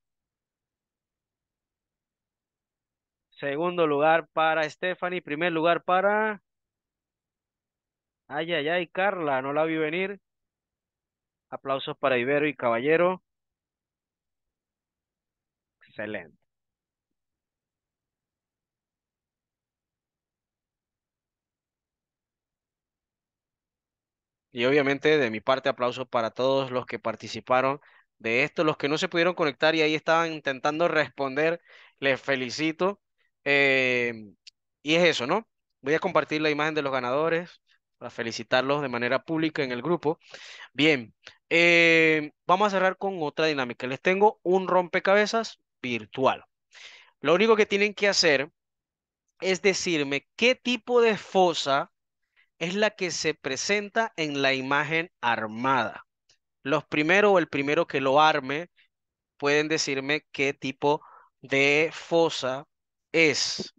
Segundo lugar para Stephanie. Primer lugar para Ay, ay, ay, Carla, no la vi venir. Aplausos para Ibero y Caballero. Excelente. Y obviamente de mi parte aplausos para todos los que participaron de esto, los que no se pudieron conectar y ahí estaban intentando responder, les felicito. Eh, y es eso, ¿no? Voy a compartir la imagen de los ganadores para felicitarlos de manera pública en el grupo. Bien, eh, vamos a cerrar con otra dinámica. Les tengo un rompecabezas virtual. Lo único que tienen que hacer es decirme qué tipo de fosa es la que se presenta en la imagen armada. Los primeros o el primero que lo arme pueden decirme qué tipo de fosa es.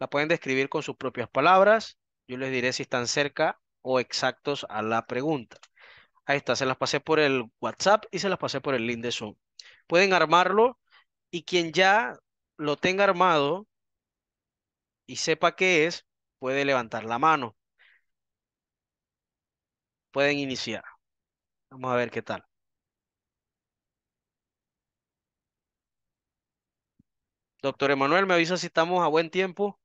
La pueden describir con sus propias palabras yo les diré si están cerca o exactos a la pregunta. Ahí está, se las pasé por el WhatsApp y se las pasé por el link de Zoom. Pueden armarlo y quien ya lo tenga armado y sepa qué es, puede levantar la mano. Pueden iniciar. Vamos a ver qué tal. Doctor Emanuel, me avisa si estamos a buen tiempo.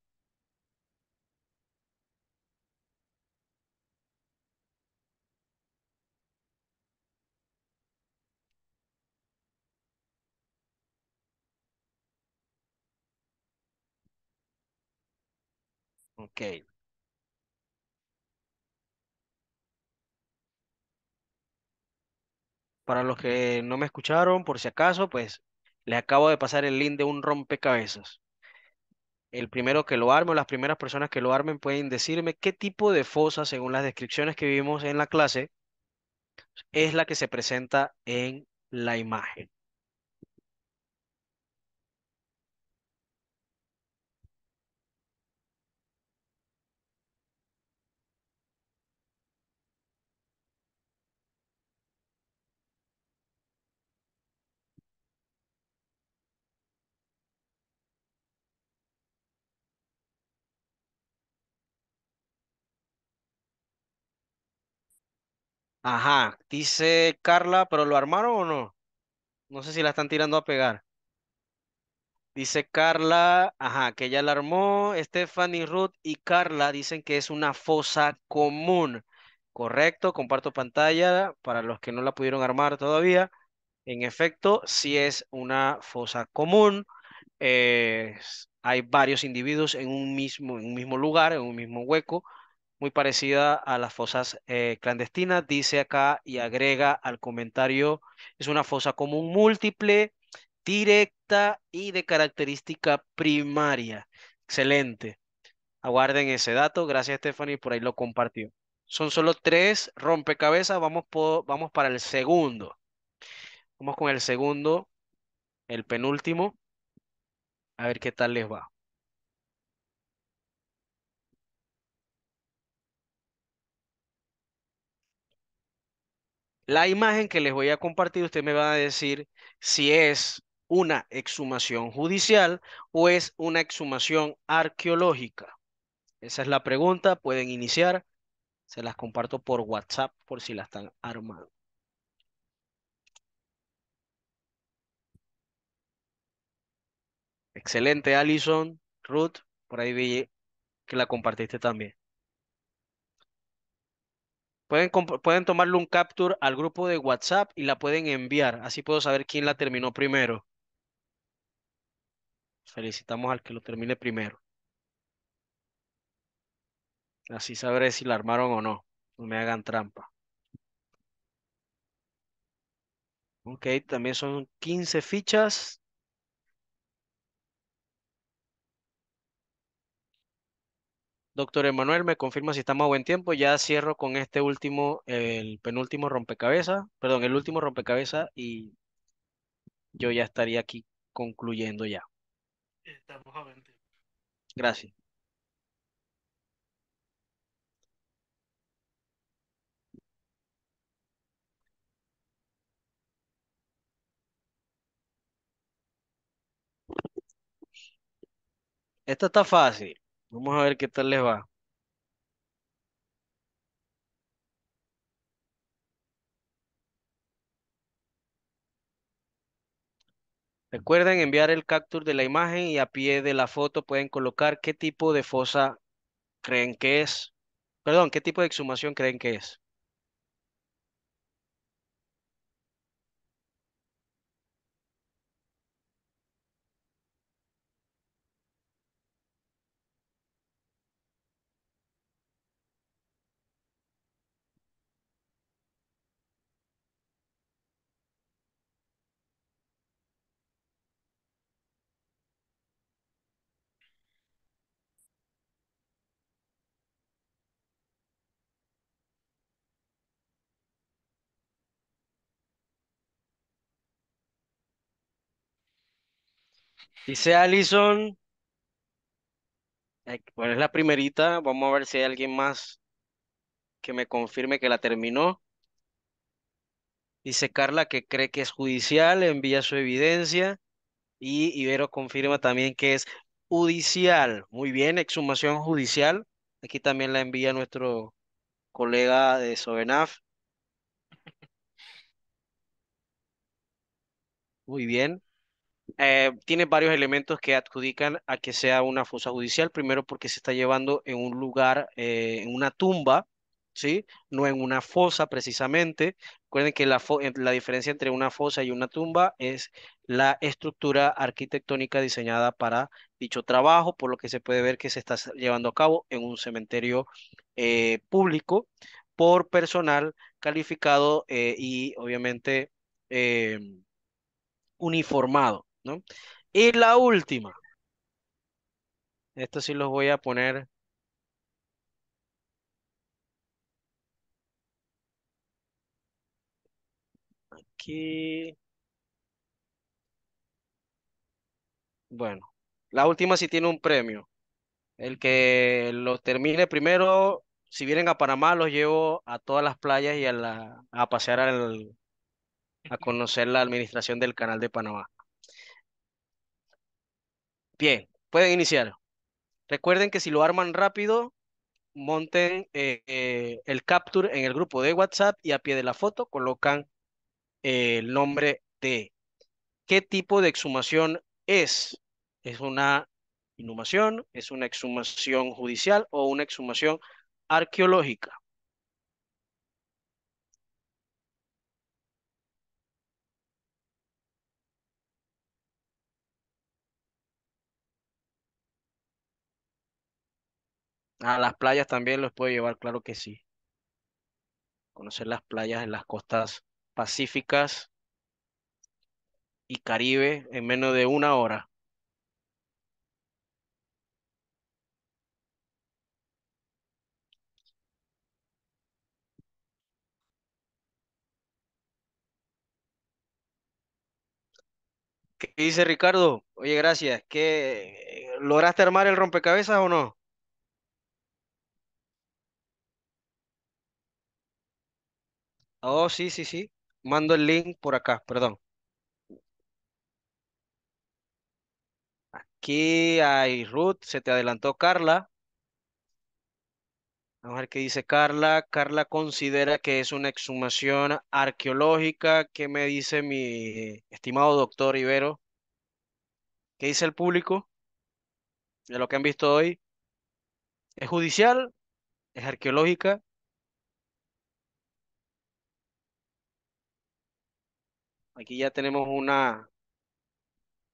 Para los que no me escucharon, por si acaso, pues les acabo de pasar el link de un rompecabezas. El primero que lo arme o las primeras personas que lo armen pueden decirme qué tipo de fosa, según las descripciones que vimos en la clase, es la que se presenta en la imagen. Ajá, dice Carla, ¿pero lo armaron o no? No sé si la están tirando a pegar. Dice Carla, ajá, que ya la armó. Stephanie, Ruth y Carla dicen que es una fosa común. Correcto, comparto pantalla para los que no la pudieron armar todavía. En efecto, si es una fosa común. Eh, hay varios individuos en un mismo, en un mismo lugar, en un mismo hueco muy parecida a las fosas eh, clandestinas, dice acá y agrega al comentario, es una fosa común múltiple, directa y de característica primaria. Excelente. Aguarden ese dato. Gracias, Stephanie, por ahí lo compartió. Son solo tres rompecabezas. Vamos, vamos para el segundo. Vamos con el segundo, el penúltimo. A ver qué tal les va. La imagen que les voy a compartir, usted me va a decir si es una exhumación judicial o es una exhumación arqueológica. Esa es la pregunta, pueden iniciar. Se las comparto por WhatsApp por si la están armando. Excelente, Alison, Ruth, por ahí vi que la compartiste también. Pueden, pueden tomarle un capture al grupo de WhatsApp y la pueden enviar. Así puedo saber quién la terminó primero. Felicitamos al que lo termine primero. Así sabré si la armaron o no. No me hagan trampa. Ok, también son 15 fichas. Doctor Emanuel, me confirma si estamos a buen tiempo. Ya cierro con este último, el penúltimo rompecabezas, perdón, el último rompecabezas y yo ya estaría aquí concluyendo ya. Estamos a buen tiempo. Gracias. Esto está fácil. Vamos a ver qué tal les va. Recuerden enviar el capture de la imagen y a pie de la foto pueden colocar qué tipo de fosa creen que es. Perdón, qué tipo de exhumación creen que es. Dice Allison. Eh, cuál es la primerita. Vamos a ver si hay alguien más que me confirme que la terminó. Dice Carla que cree que es judicial, envía su evidencia. Y Ibero confirma también que es judicial. Muy bien, exhumación judicial. Aquí también la envía nuestro colega de Sobenaf. Muy bien. Eh, tiene varios elementos que adjudican a que sea una fosa judicial. Primero, porque se está llevando en un lugar, eh, en una tumba, ¿sí? No en una fosa precisamente. Recuerden que la, diferencia entre una fosa y una tumba es la estructura arquitectónica diseñada para dicho trabajo, por lo que se puede ver que se está llevando a cabo en un cementerio eh, público por personal calificado y obviamente uniformado. ¿no? Y la última. Esto sí los voy a poner. Aquí. Bueno, la última sí tiene un premio. El que los termine primero, si vienen a Panamá, los llevo a todas las playas y a, la, a pasear a conocer la administración del Canal de Panamá. Bien, pueden iniciar. Recuerden que si lo arman rápido, monten eh, eh, el capture en el grupo de WhatsApp y a pie de la foto colocan eh, el nombre de qué tipo de exhumación es. ¿Es una inhumación? ¿Es una exhumación judicial o una exhumación arqueológica? A las playas también los puedo llevar, claro que sí. Conocer las playas en las costas pacíficas y Caribe en menos de una hora. ¿Qué dice Ricardo? Oye, gracias. ¿Qué lograste armar el rompecabezas o no? Oh, sí, sí, sí. Mando el link por acá, perdón. Aquí hay Ruth, se te adelantó Carla. Vamos a ver qué dice Carla. Carla considera que es una exhumación arqueológica. ¿Qué me dice mi estimado doctor Ibero? ¿Qué dice el público de lo que han visto hoy? ¿Es judicial? ¿Es arqueológica? Aquí ya tenemos una,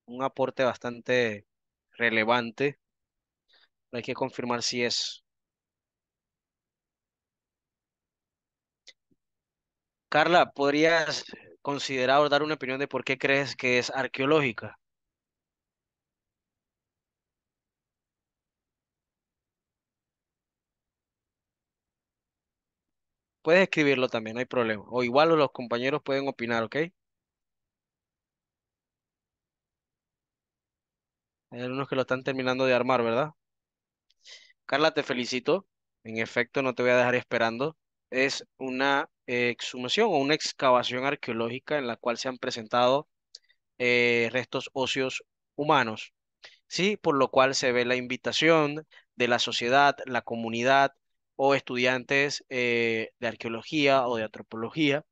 un aporte bastante relevante. hay que confirmar si es. Carla, ¿podrías considerar o dar una opinión de por qué crees que es arqueológica? Puedes escribirlo también, no hay problema. O igual los compañeros pueden opinar, ¿ok? Hay algunos que lo están terminando de armar, ¿verdad? Carla, te felicito. En efecto, no te voy a dejar esperando. Es una exhumación o una excavación arqueológica en la cual se han presentado eh, restos óseos humanos. Sí, por lo cual se ve la invitación de la sociedad, la comunidad o estudiantes eh, de arqueología o de antropología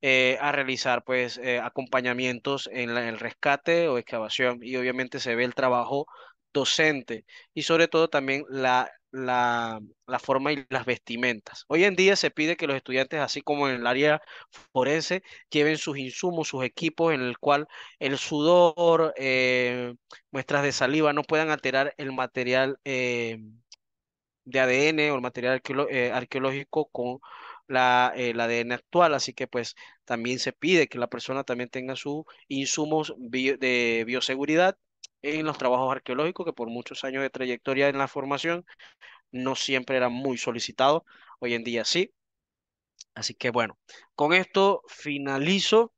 eh, a realizar pues eh, acompañamientos en, el rescate o excavación y obviamente se ve el trabajo docente y sobre todo también la, la, forma y las vestimentas. Hoy en día se pide que los estudiantes, así como en el área forense, lleven sus insumos, sus equipos en el cual el sudor, eh, muestras de saliva no puedan alterar el material de ADN o el material arqueológico con la, eh, el ADN actual, así que pues también se pide que la persona también tenga sus insumos de bioseguridad en los trabajos arqueológicos, que por muchos años de trayectoria en la formación no siempre era muy solicitado, hoy en día sí. Así que bueno, con esto finalizo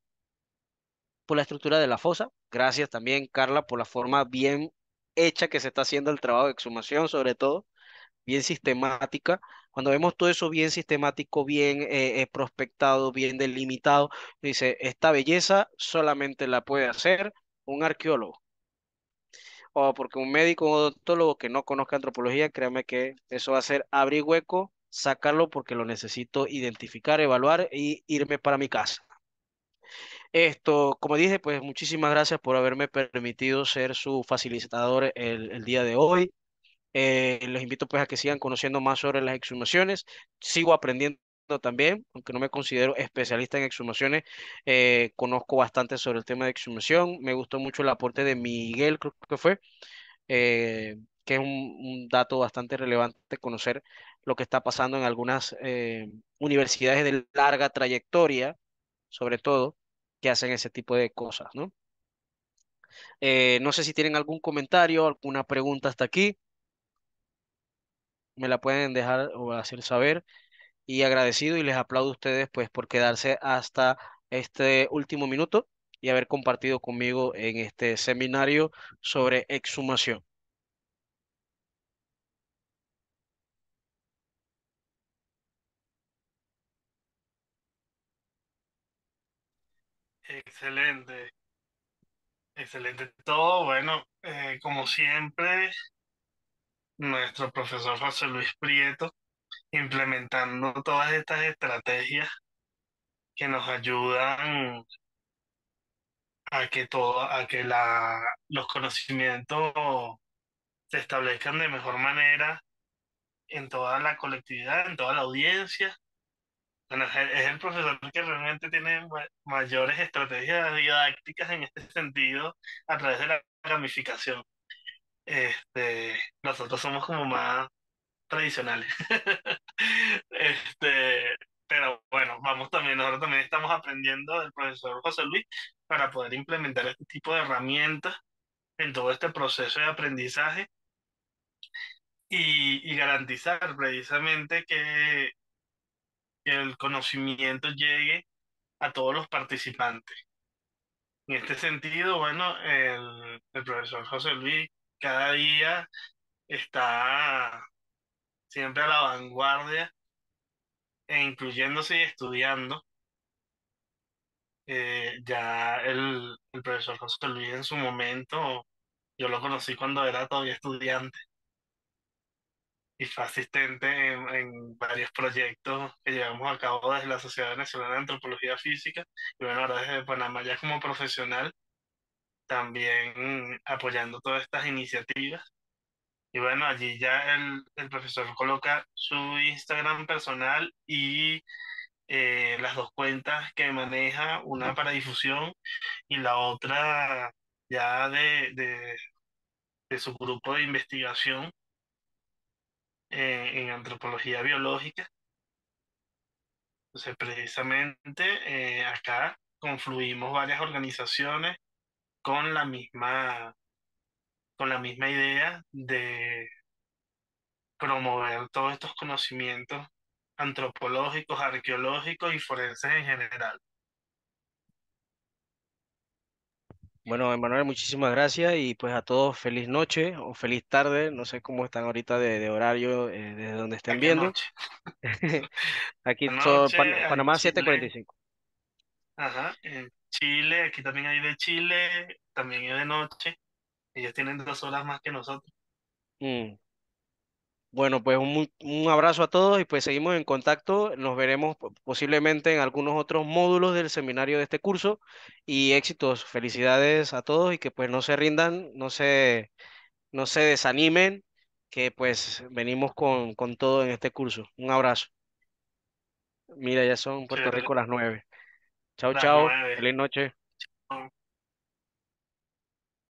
por la estructura de la fosa. Gracias también, Carla, por la forma bien hecha que se está haciendo el trabajo de exhumación, sobre todo, bien sistemática. Cuando vemos todo eso bien sistemático, bien eh, eh, prospectado, bien delimitado, dice, esta belleza solamente la puede hacer un arqueólogo. O porque un médico o odontólogo que no conozca antropología, créanme que eso va a ser abrir hueco, sacarlo porque lo necesito identificar, evaluar e irme para mi casa. Esto, como dije, pues muchísimas gracias por haberme permitido ser su facilitador el día de hoy. Eh, les invito pues a que sigan conociendo más sobre las exhumaciones. Sigo aprendiendo también, aunque no me considero especialista en exhumaciones, eh, conozco bastante sobre el tema de exhumación. Me gustó mucho el aporte de Miguel, creo que fue, eh, que es un, dato bastante relevante conocer lo que está pasando en algunas universidades de larga trayectoria, sobre todo, que hacen ese tipo de cosas, ¿no? no sé si tienen algún comentario, alguna pregunta hasta aquí me la pueden dejar o hacer saber. Y agradecido y les aplaudo a ustedes pues por quedarse hasta este último minuto y haber compartido conmigo en este seminario sobre exhumación. Excelente, excelente todo. Bueno, eh, como siempre, nuestro profesor José Luis Prieto implementando todas estas estrategias que nos ayudan a que todo, a que la, los conocimientos se establezcan de mejor manera en toda la colectividad, en toda la audiencia. es el profesor que realmente tiene mayores estrategias didácticas en este sentido a través de la gamificación. Este, nosotros somos como más tradicionales. [LAUGHS] este, pero bueno, vamos también, nosotros también estamos aprendiendo del profesor José Luis para poder implementar este tipo de herramientas en todo este proceso de aprendizaje y, garantizar precisamente que, el conocimiento llegue a todos los participantes. En este sentido, bueno, el, el profesor José Luis cada día está siempre a la vanguardia e incluyéndose y estudiando. Eh, ya el, el, profesor José Luis en su momento, yo lo conocí cuando era todavía estudiante y fue asistente en, en varios proyectos que llevamos a cabo desde la Sociedad Nacional de Antropología Física y bueno, ahora desde Panamá ya como profesional también apoyando todas estas iniciativas. Y bueno, allí ya el, profesor coloca su Instagram personal y eh, las dos cuentas que maneja, una para difusión y la otra ya de, su grupo de investigación eh, en antropología biológica. Entonces, precisamente eh, acá confluimos varias organizaciones con la misma, con la misma idea de promover todos estos conocimientos antropológicos, arqueológicos y forenses en general. Bueno, Emanuel, muchísimas gracias y pues a todos feliz noche o feliz tarde. No sé cómo están ahorita de, horario, eh, desde donde estén viendo. [LAUGHS] Aquí son Panamá 7:45. Ajá, en Chile, aquí también hay de Chile, también hay de noche. Ellos tienen dos horas más que nosotros. Mm. Bueno, pues un, abrazo a todos y pues seguimos en contacto. Nos veremos posiblemente en algunos otros módulos del seminario de este curso y éxitos, felicidades a todos y que pues no se rindan, no se, no se desanimen, que pues venimos con, con todo en este curso. Un abrazo. Mira, ya son Puerto Rico las nueve. Chao, chao. Feliz noche.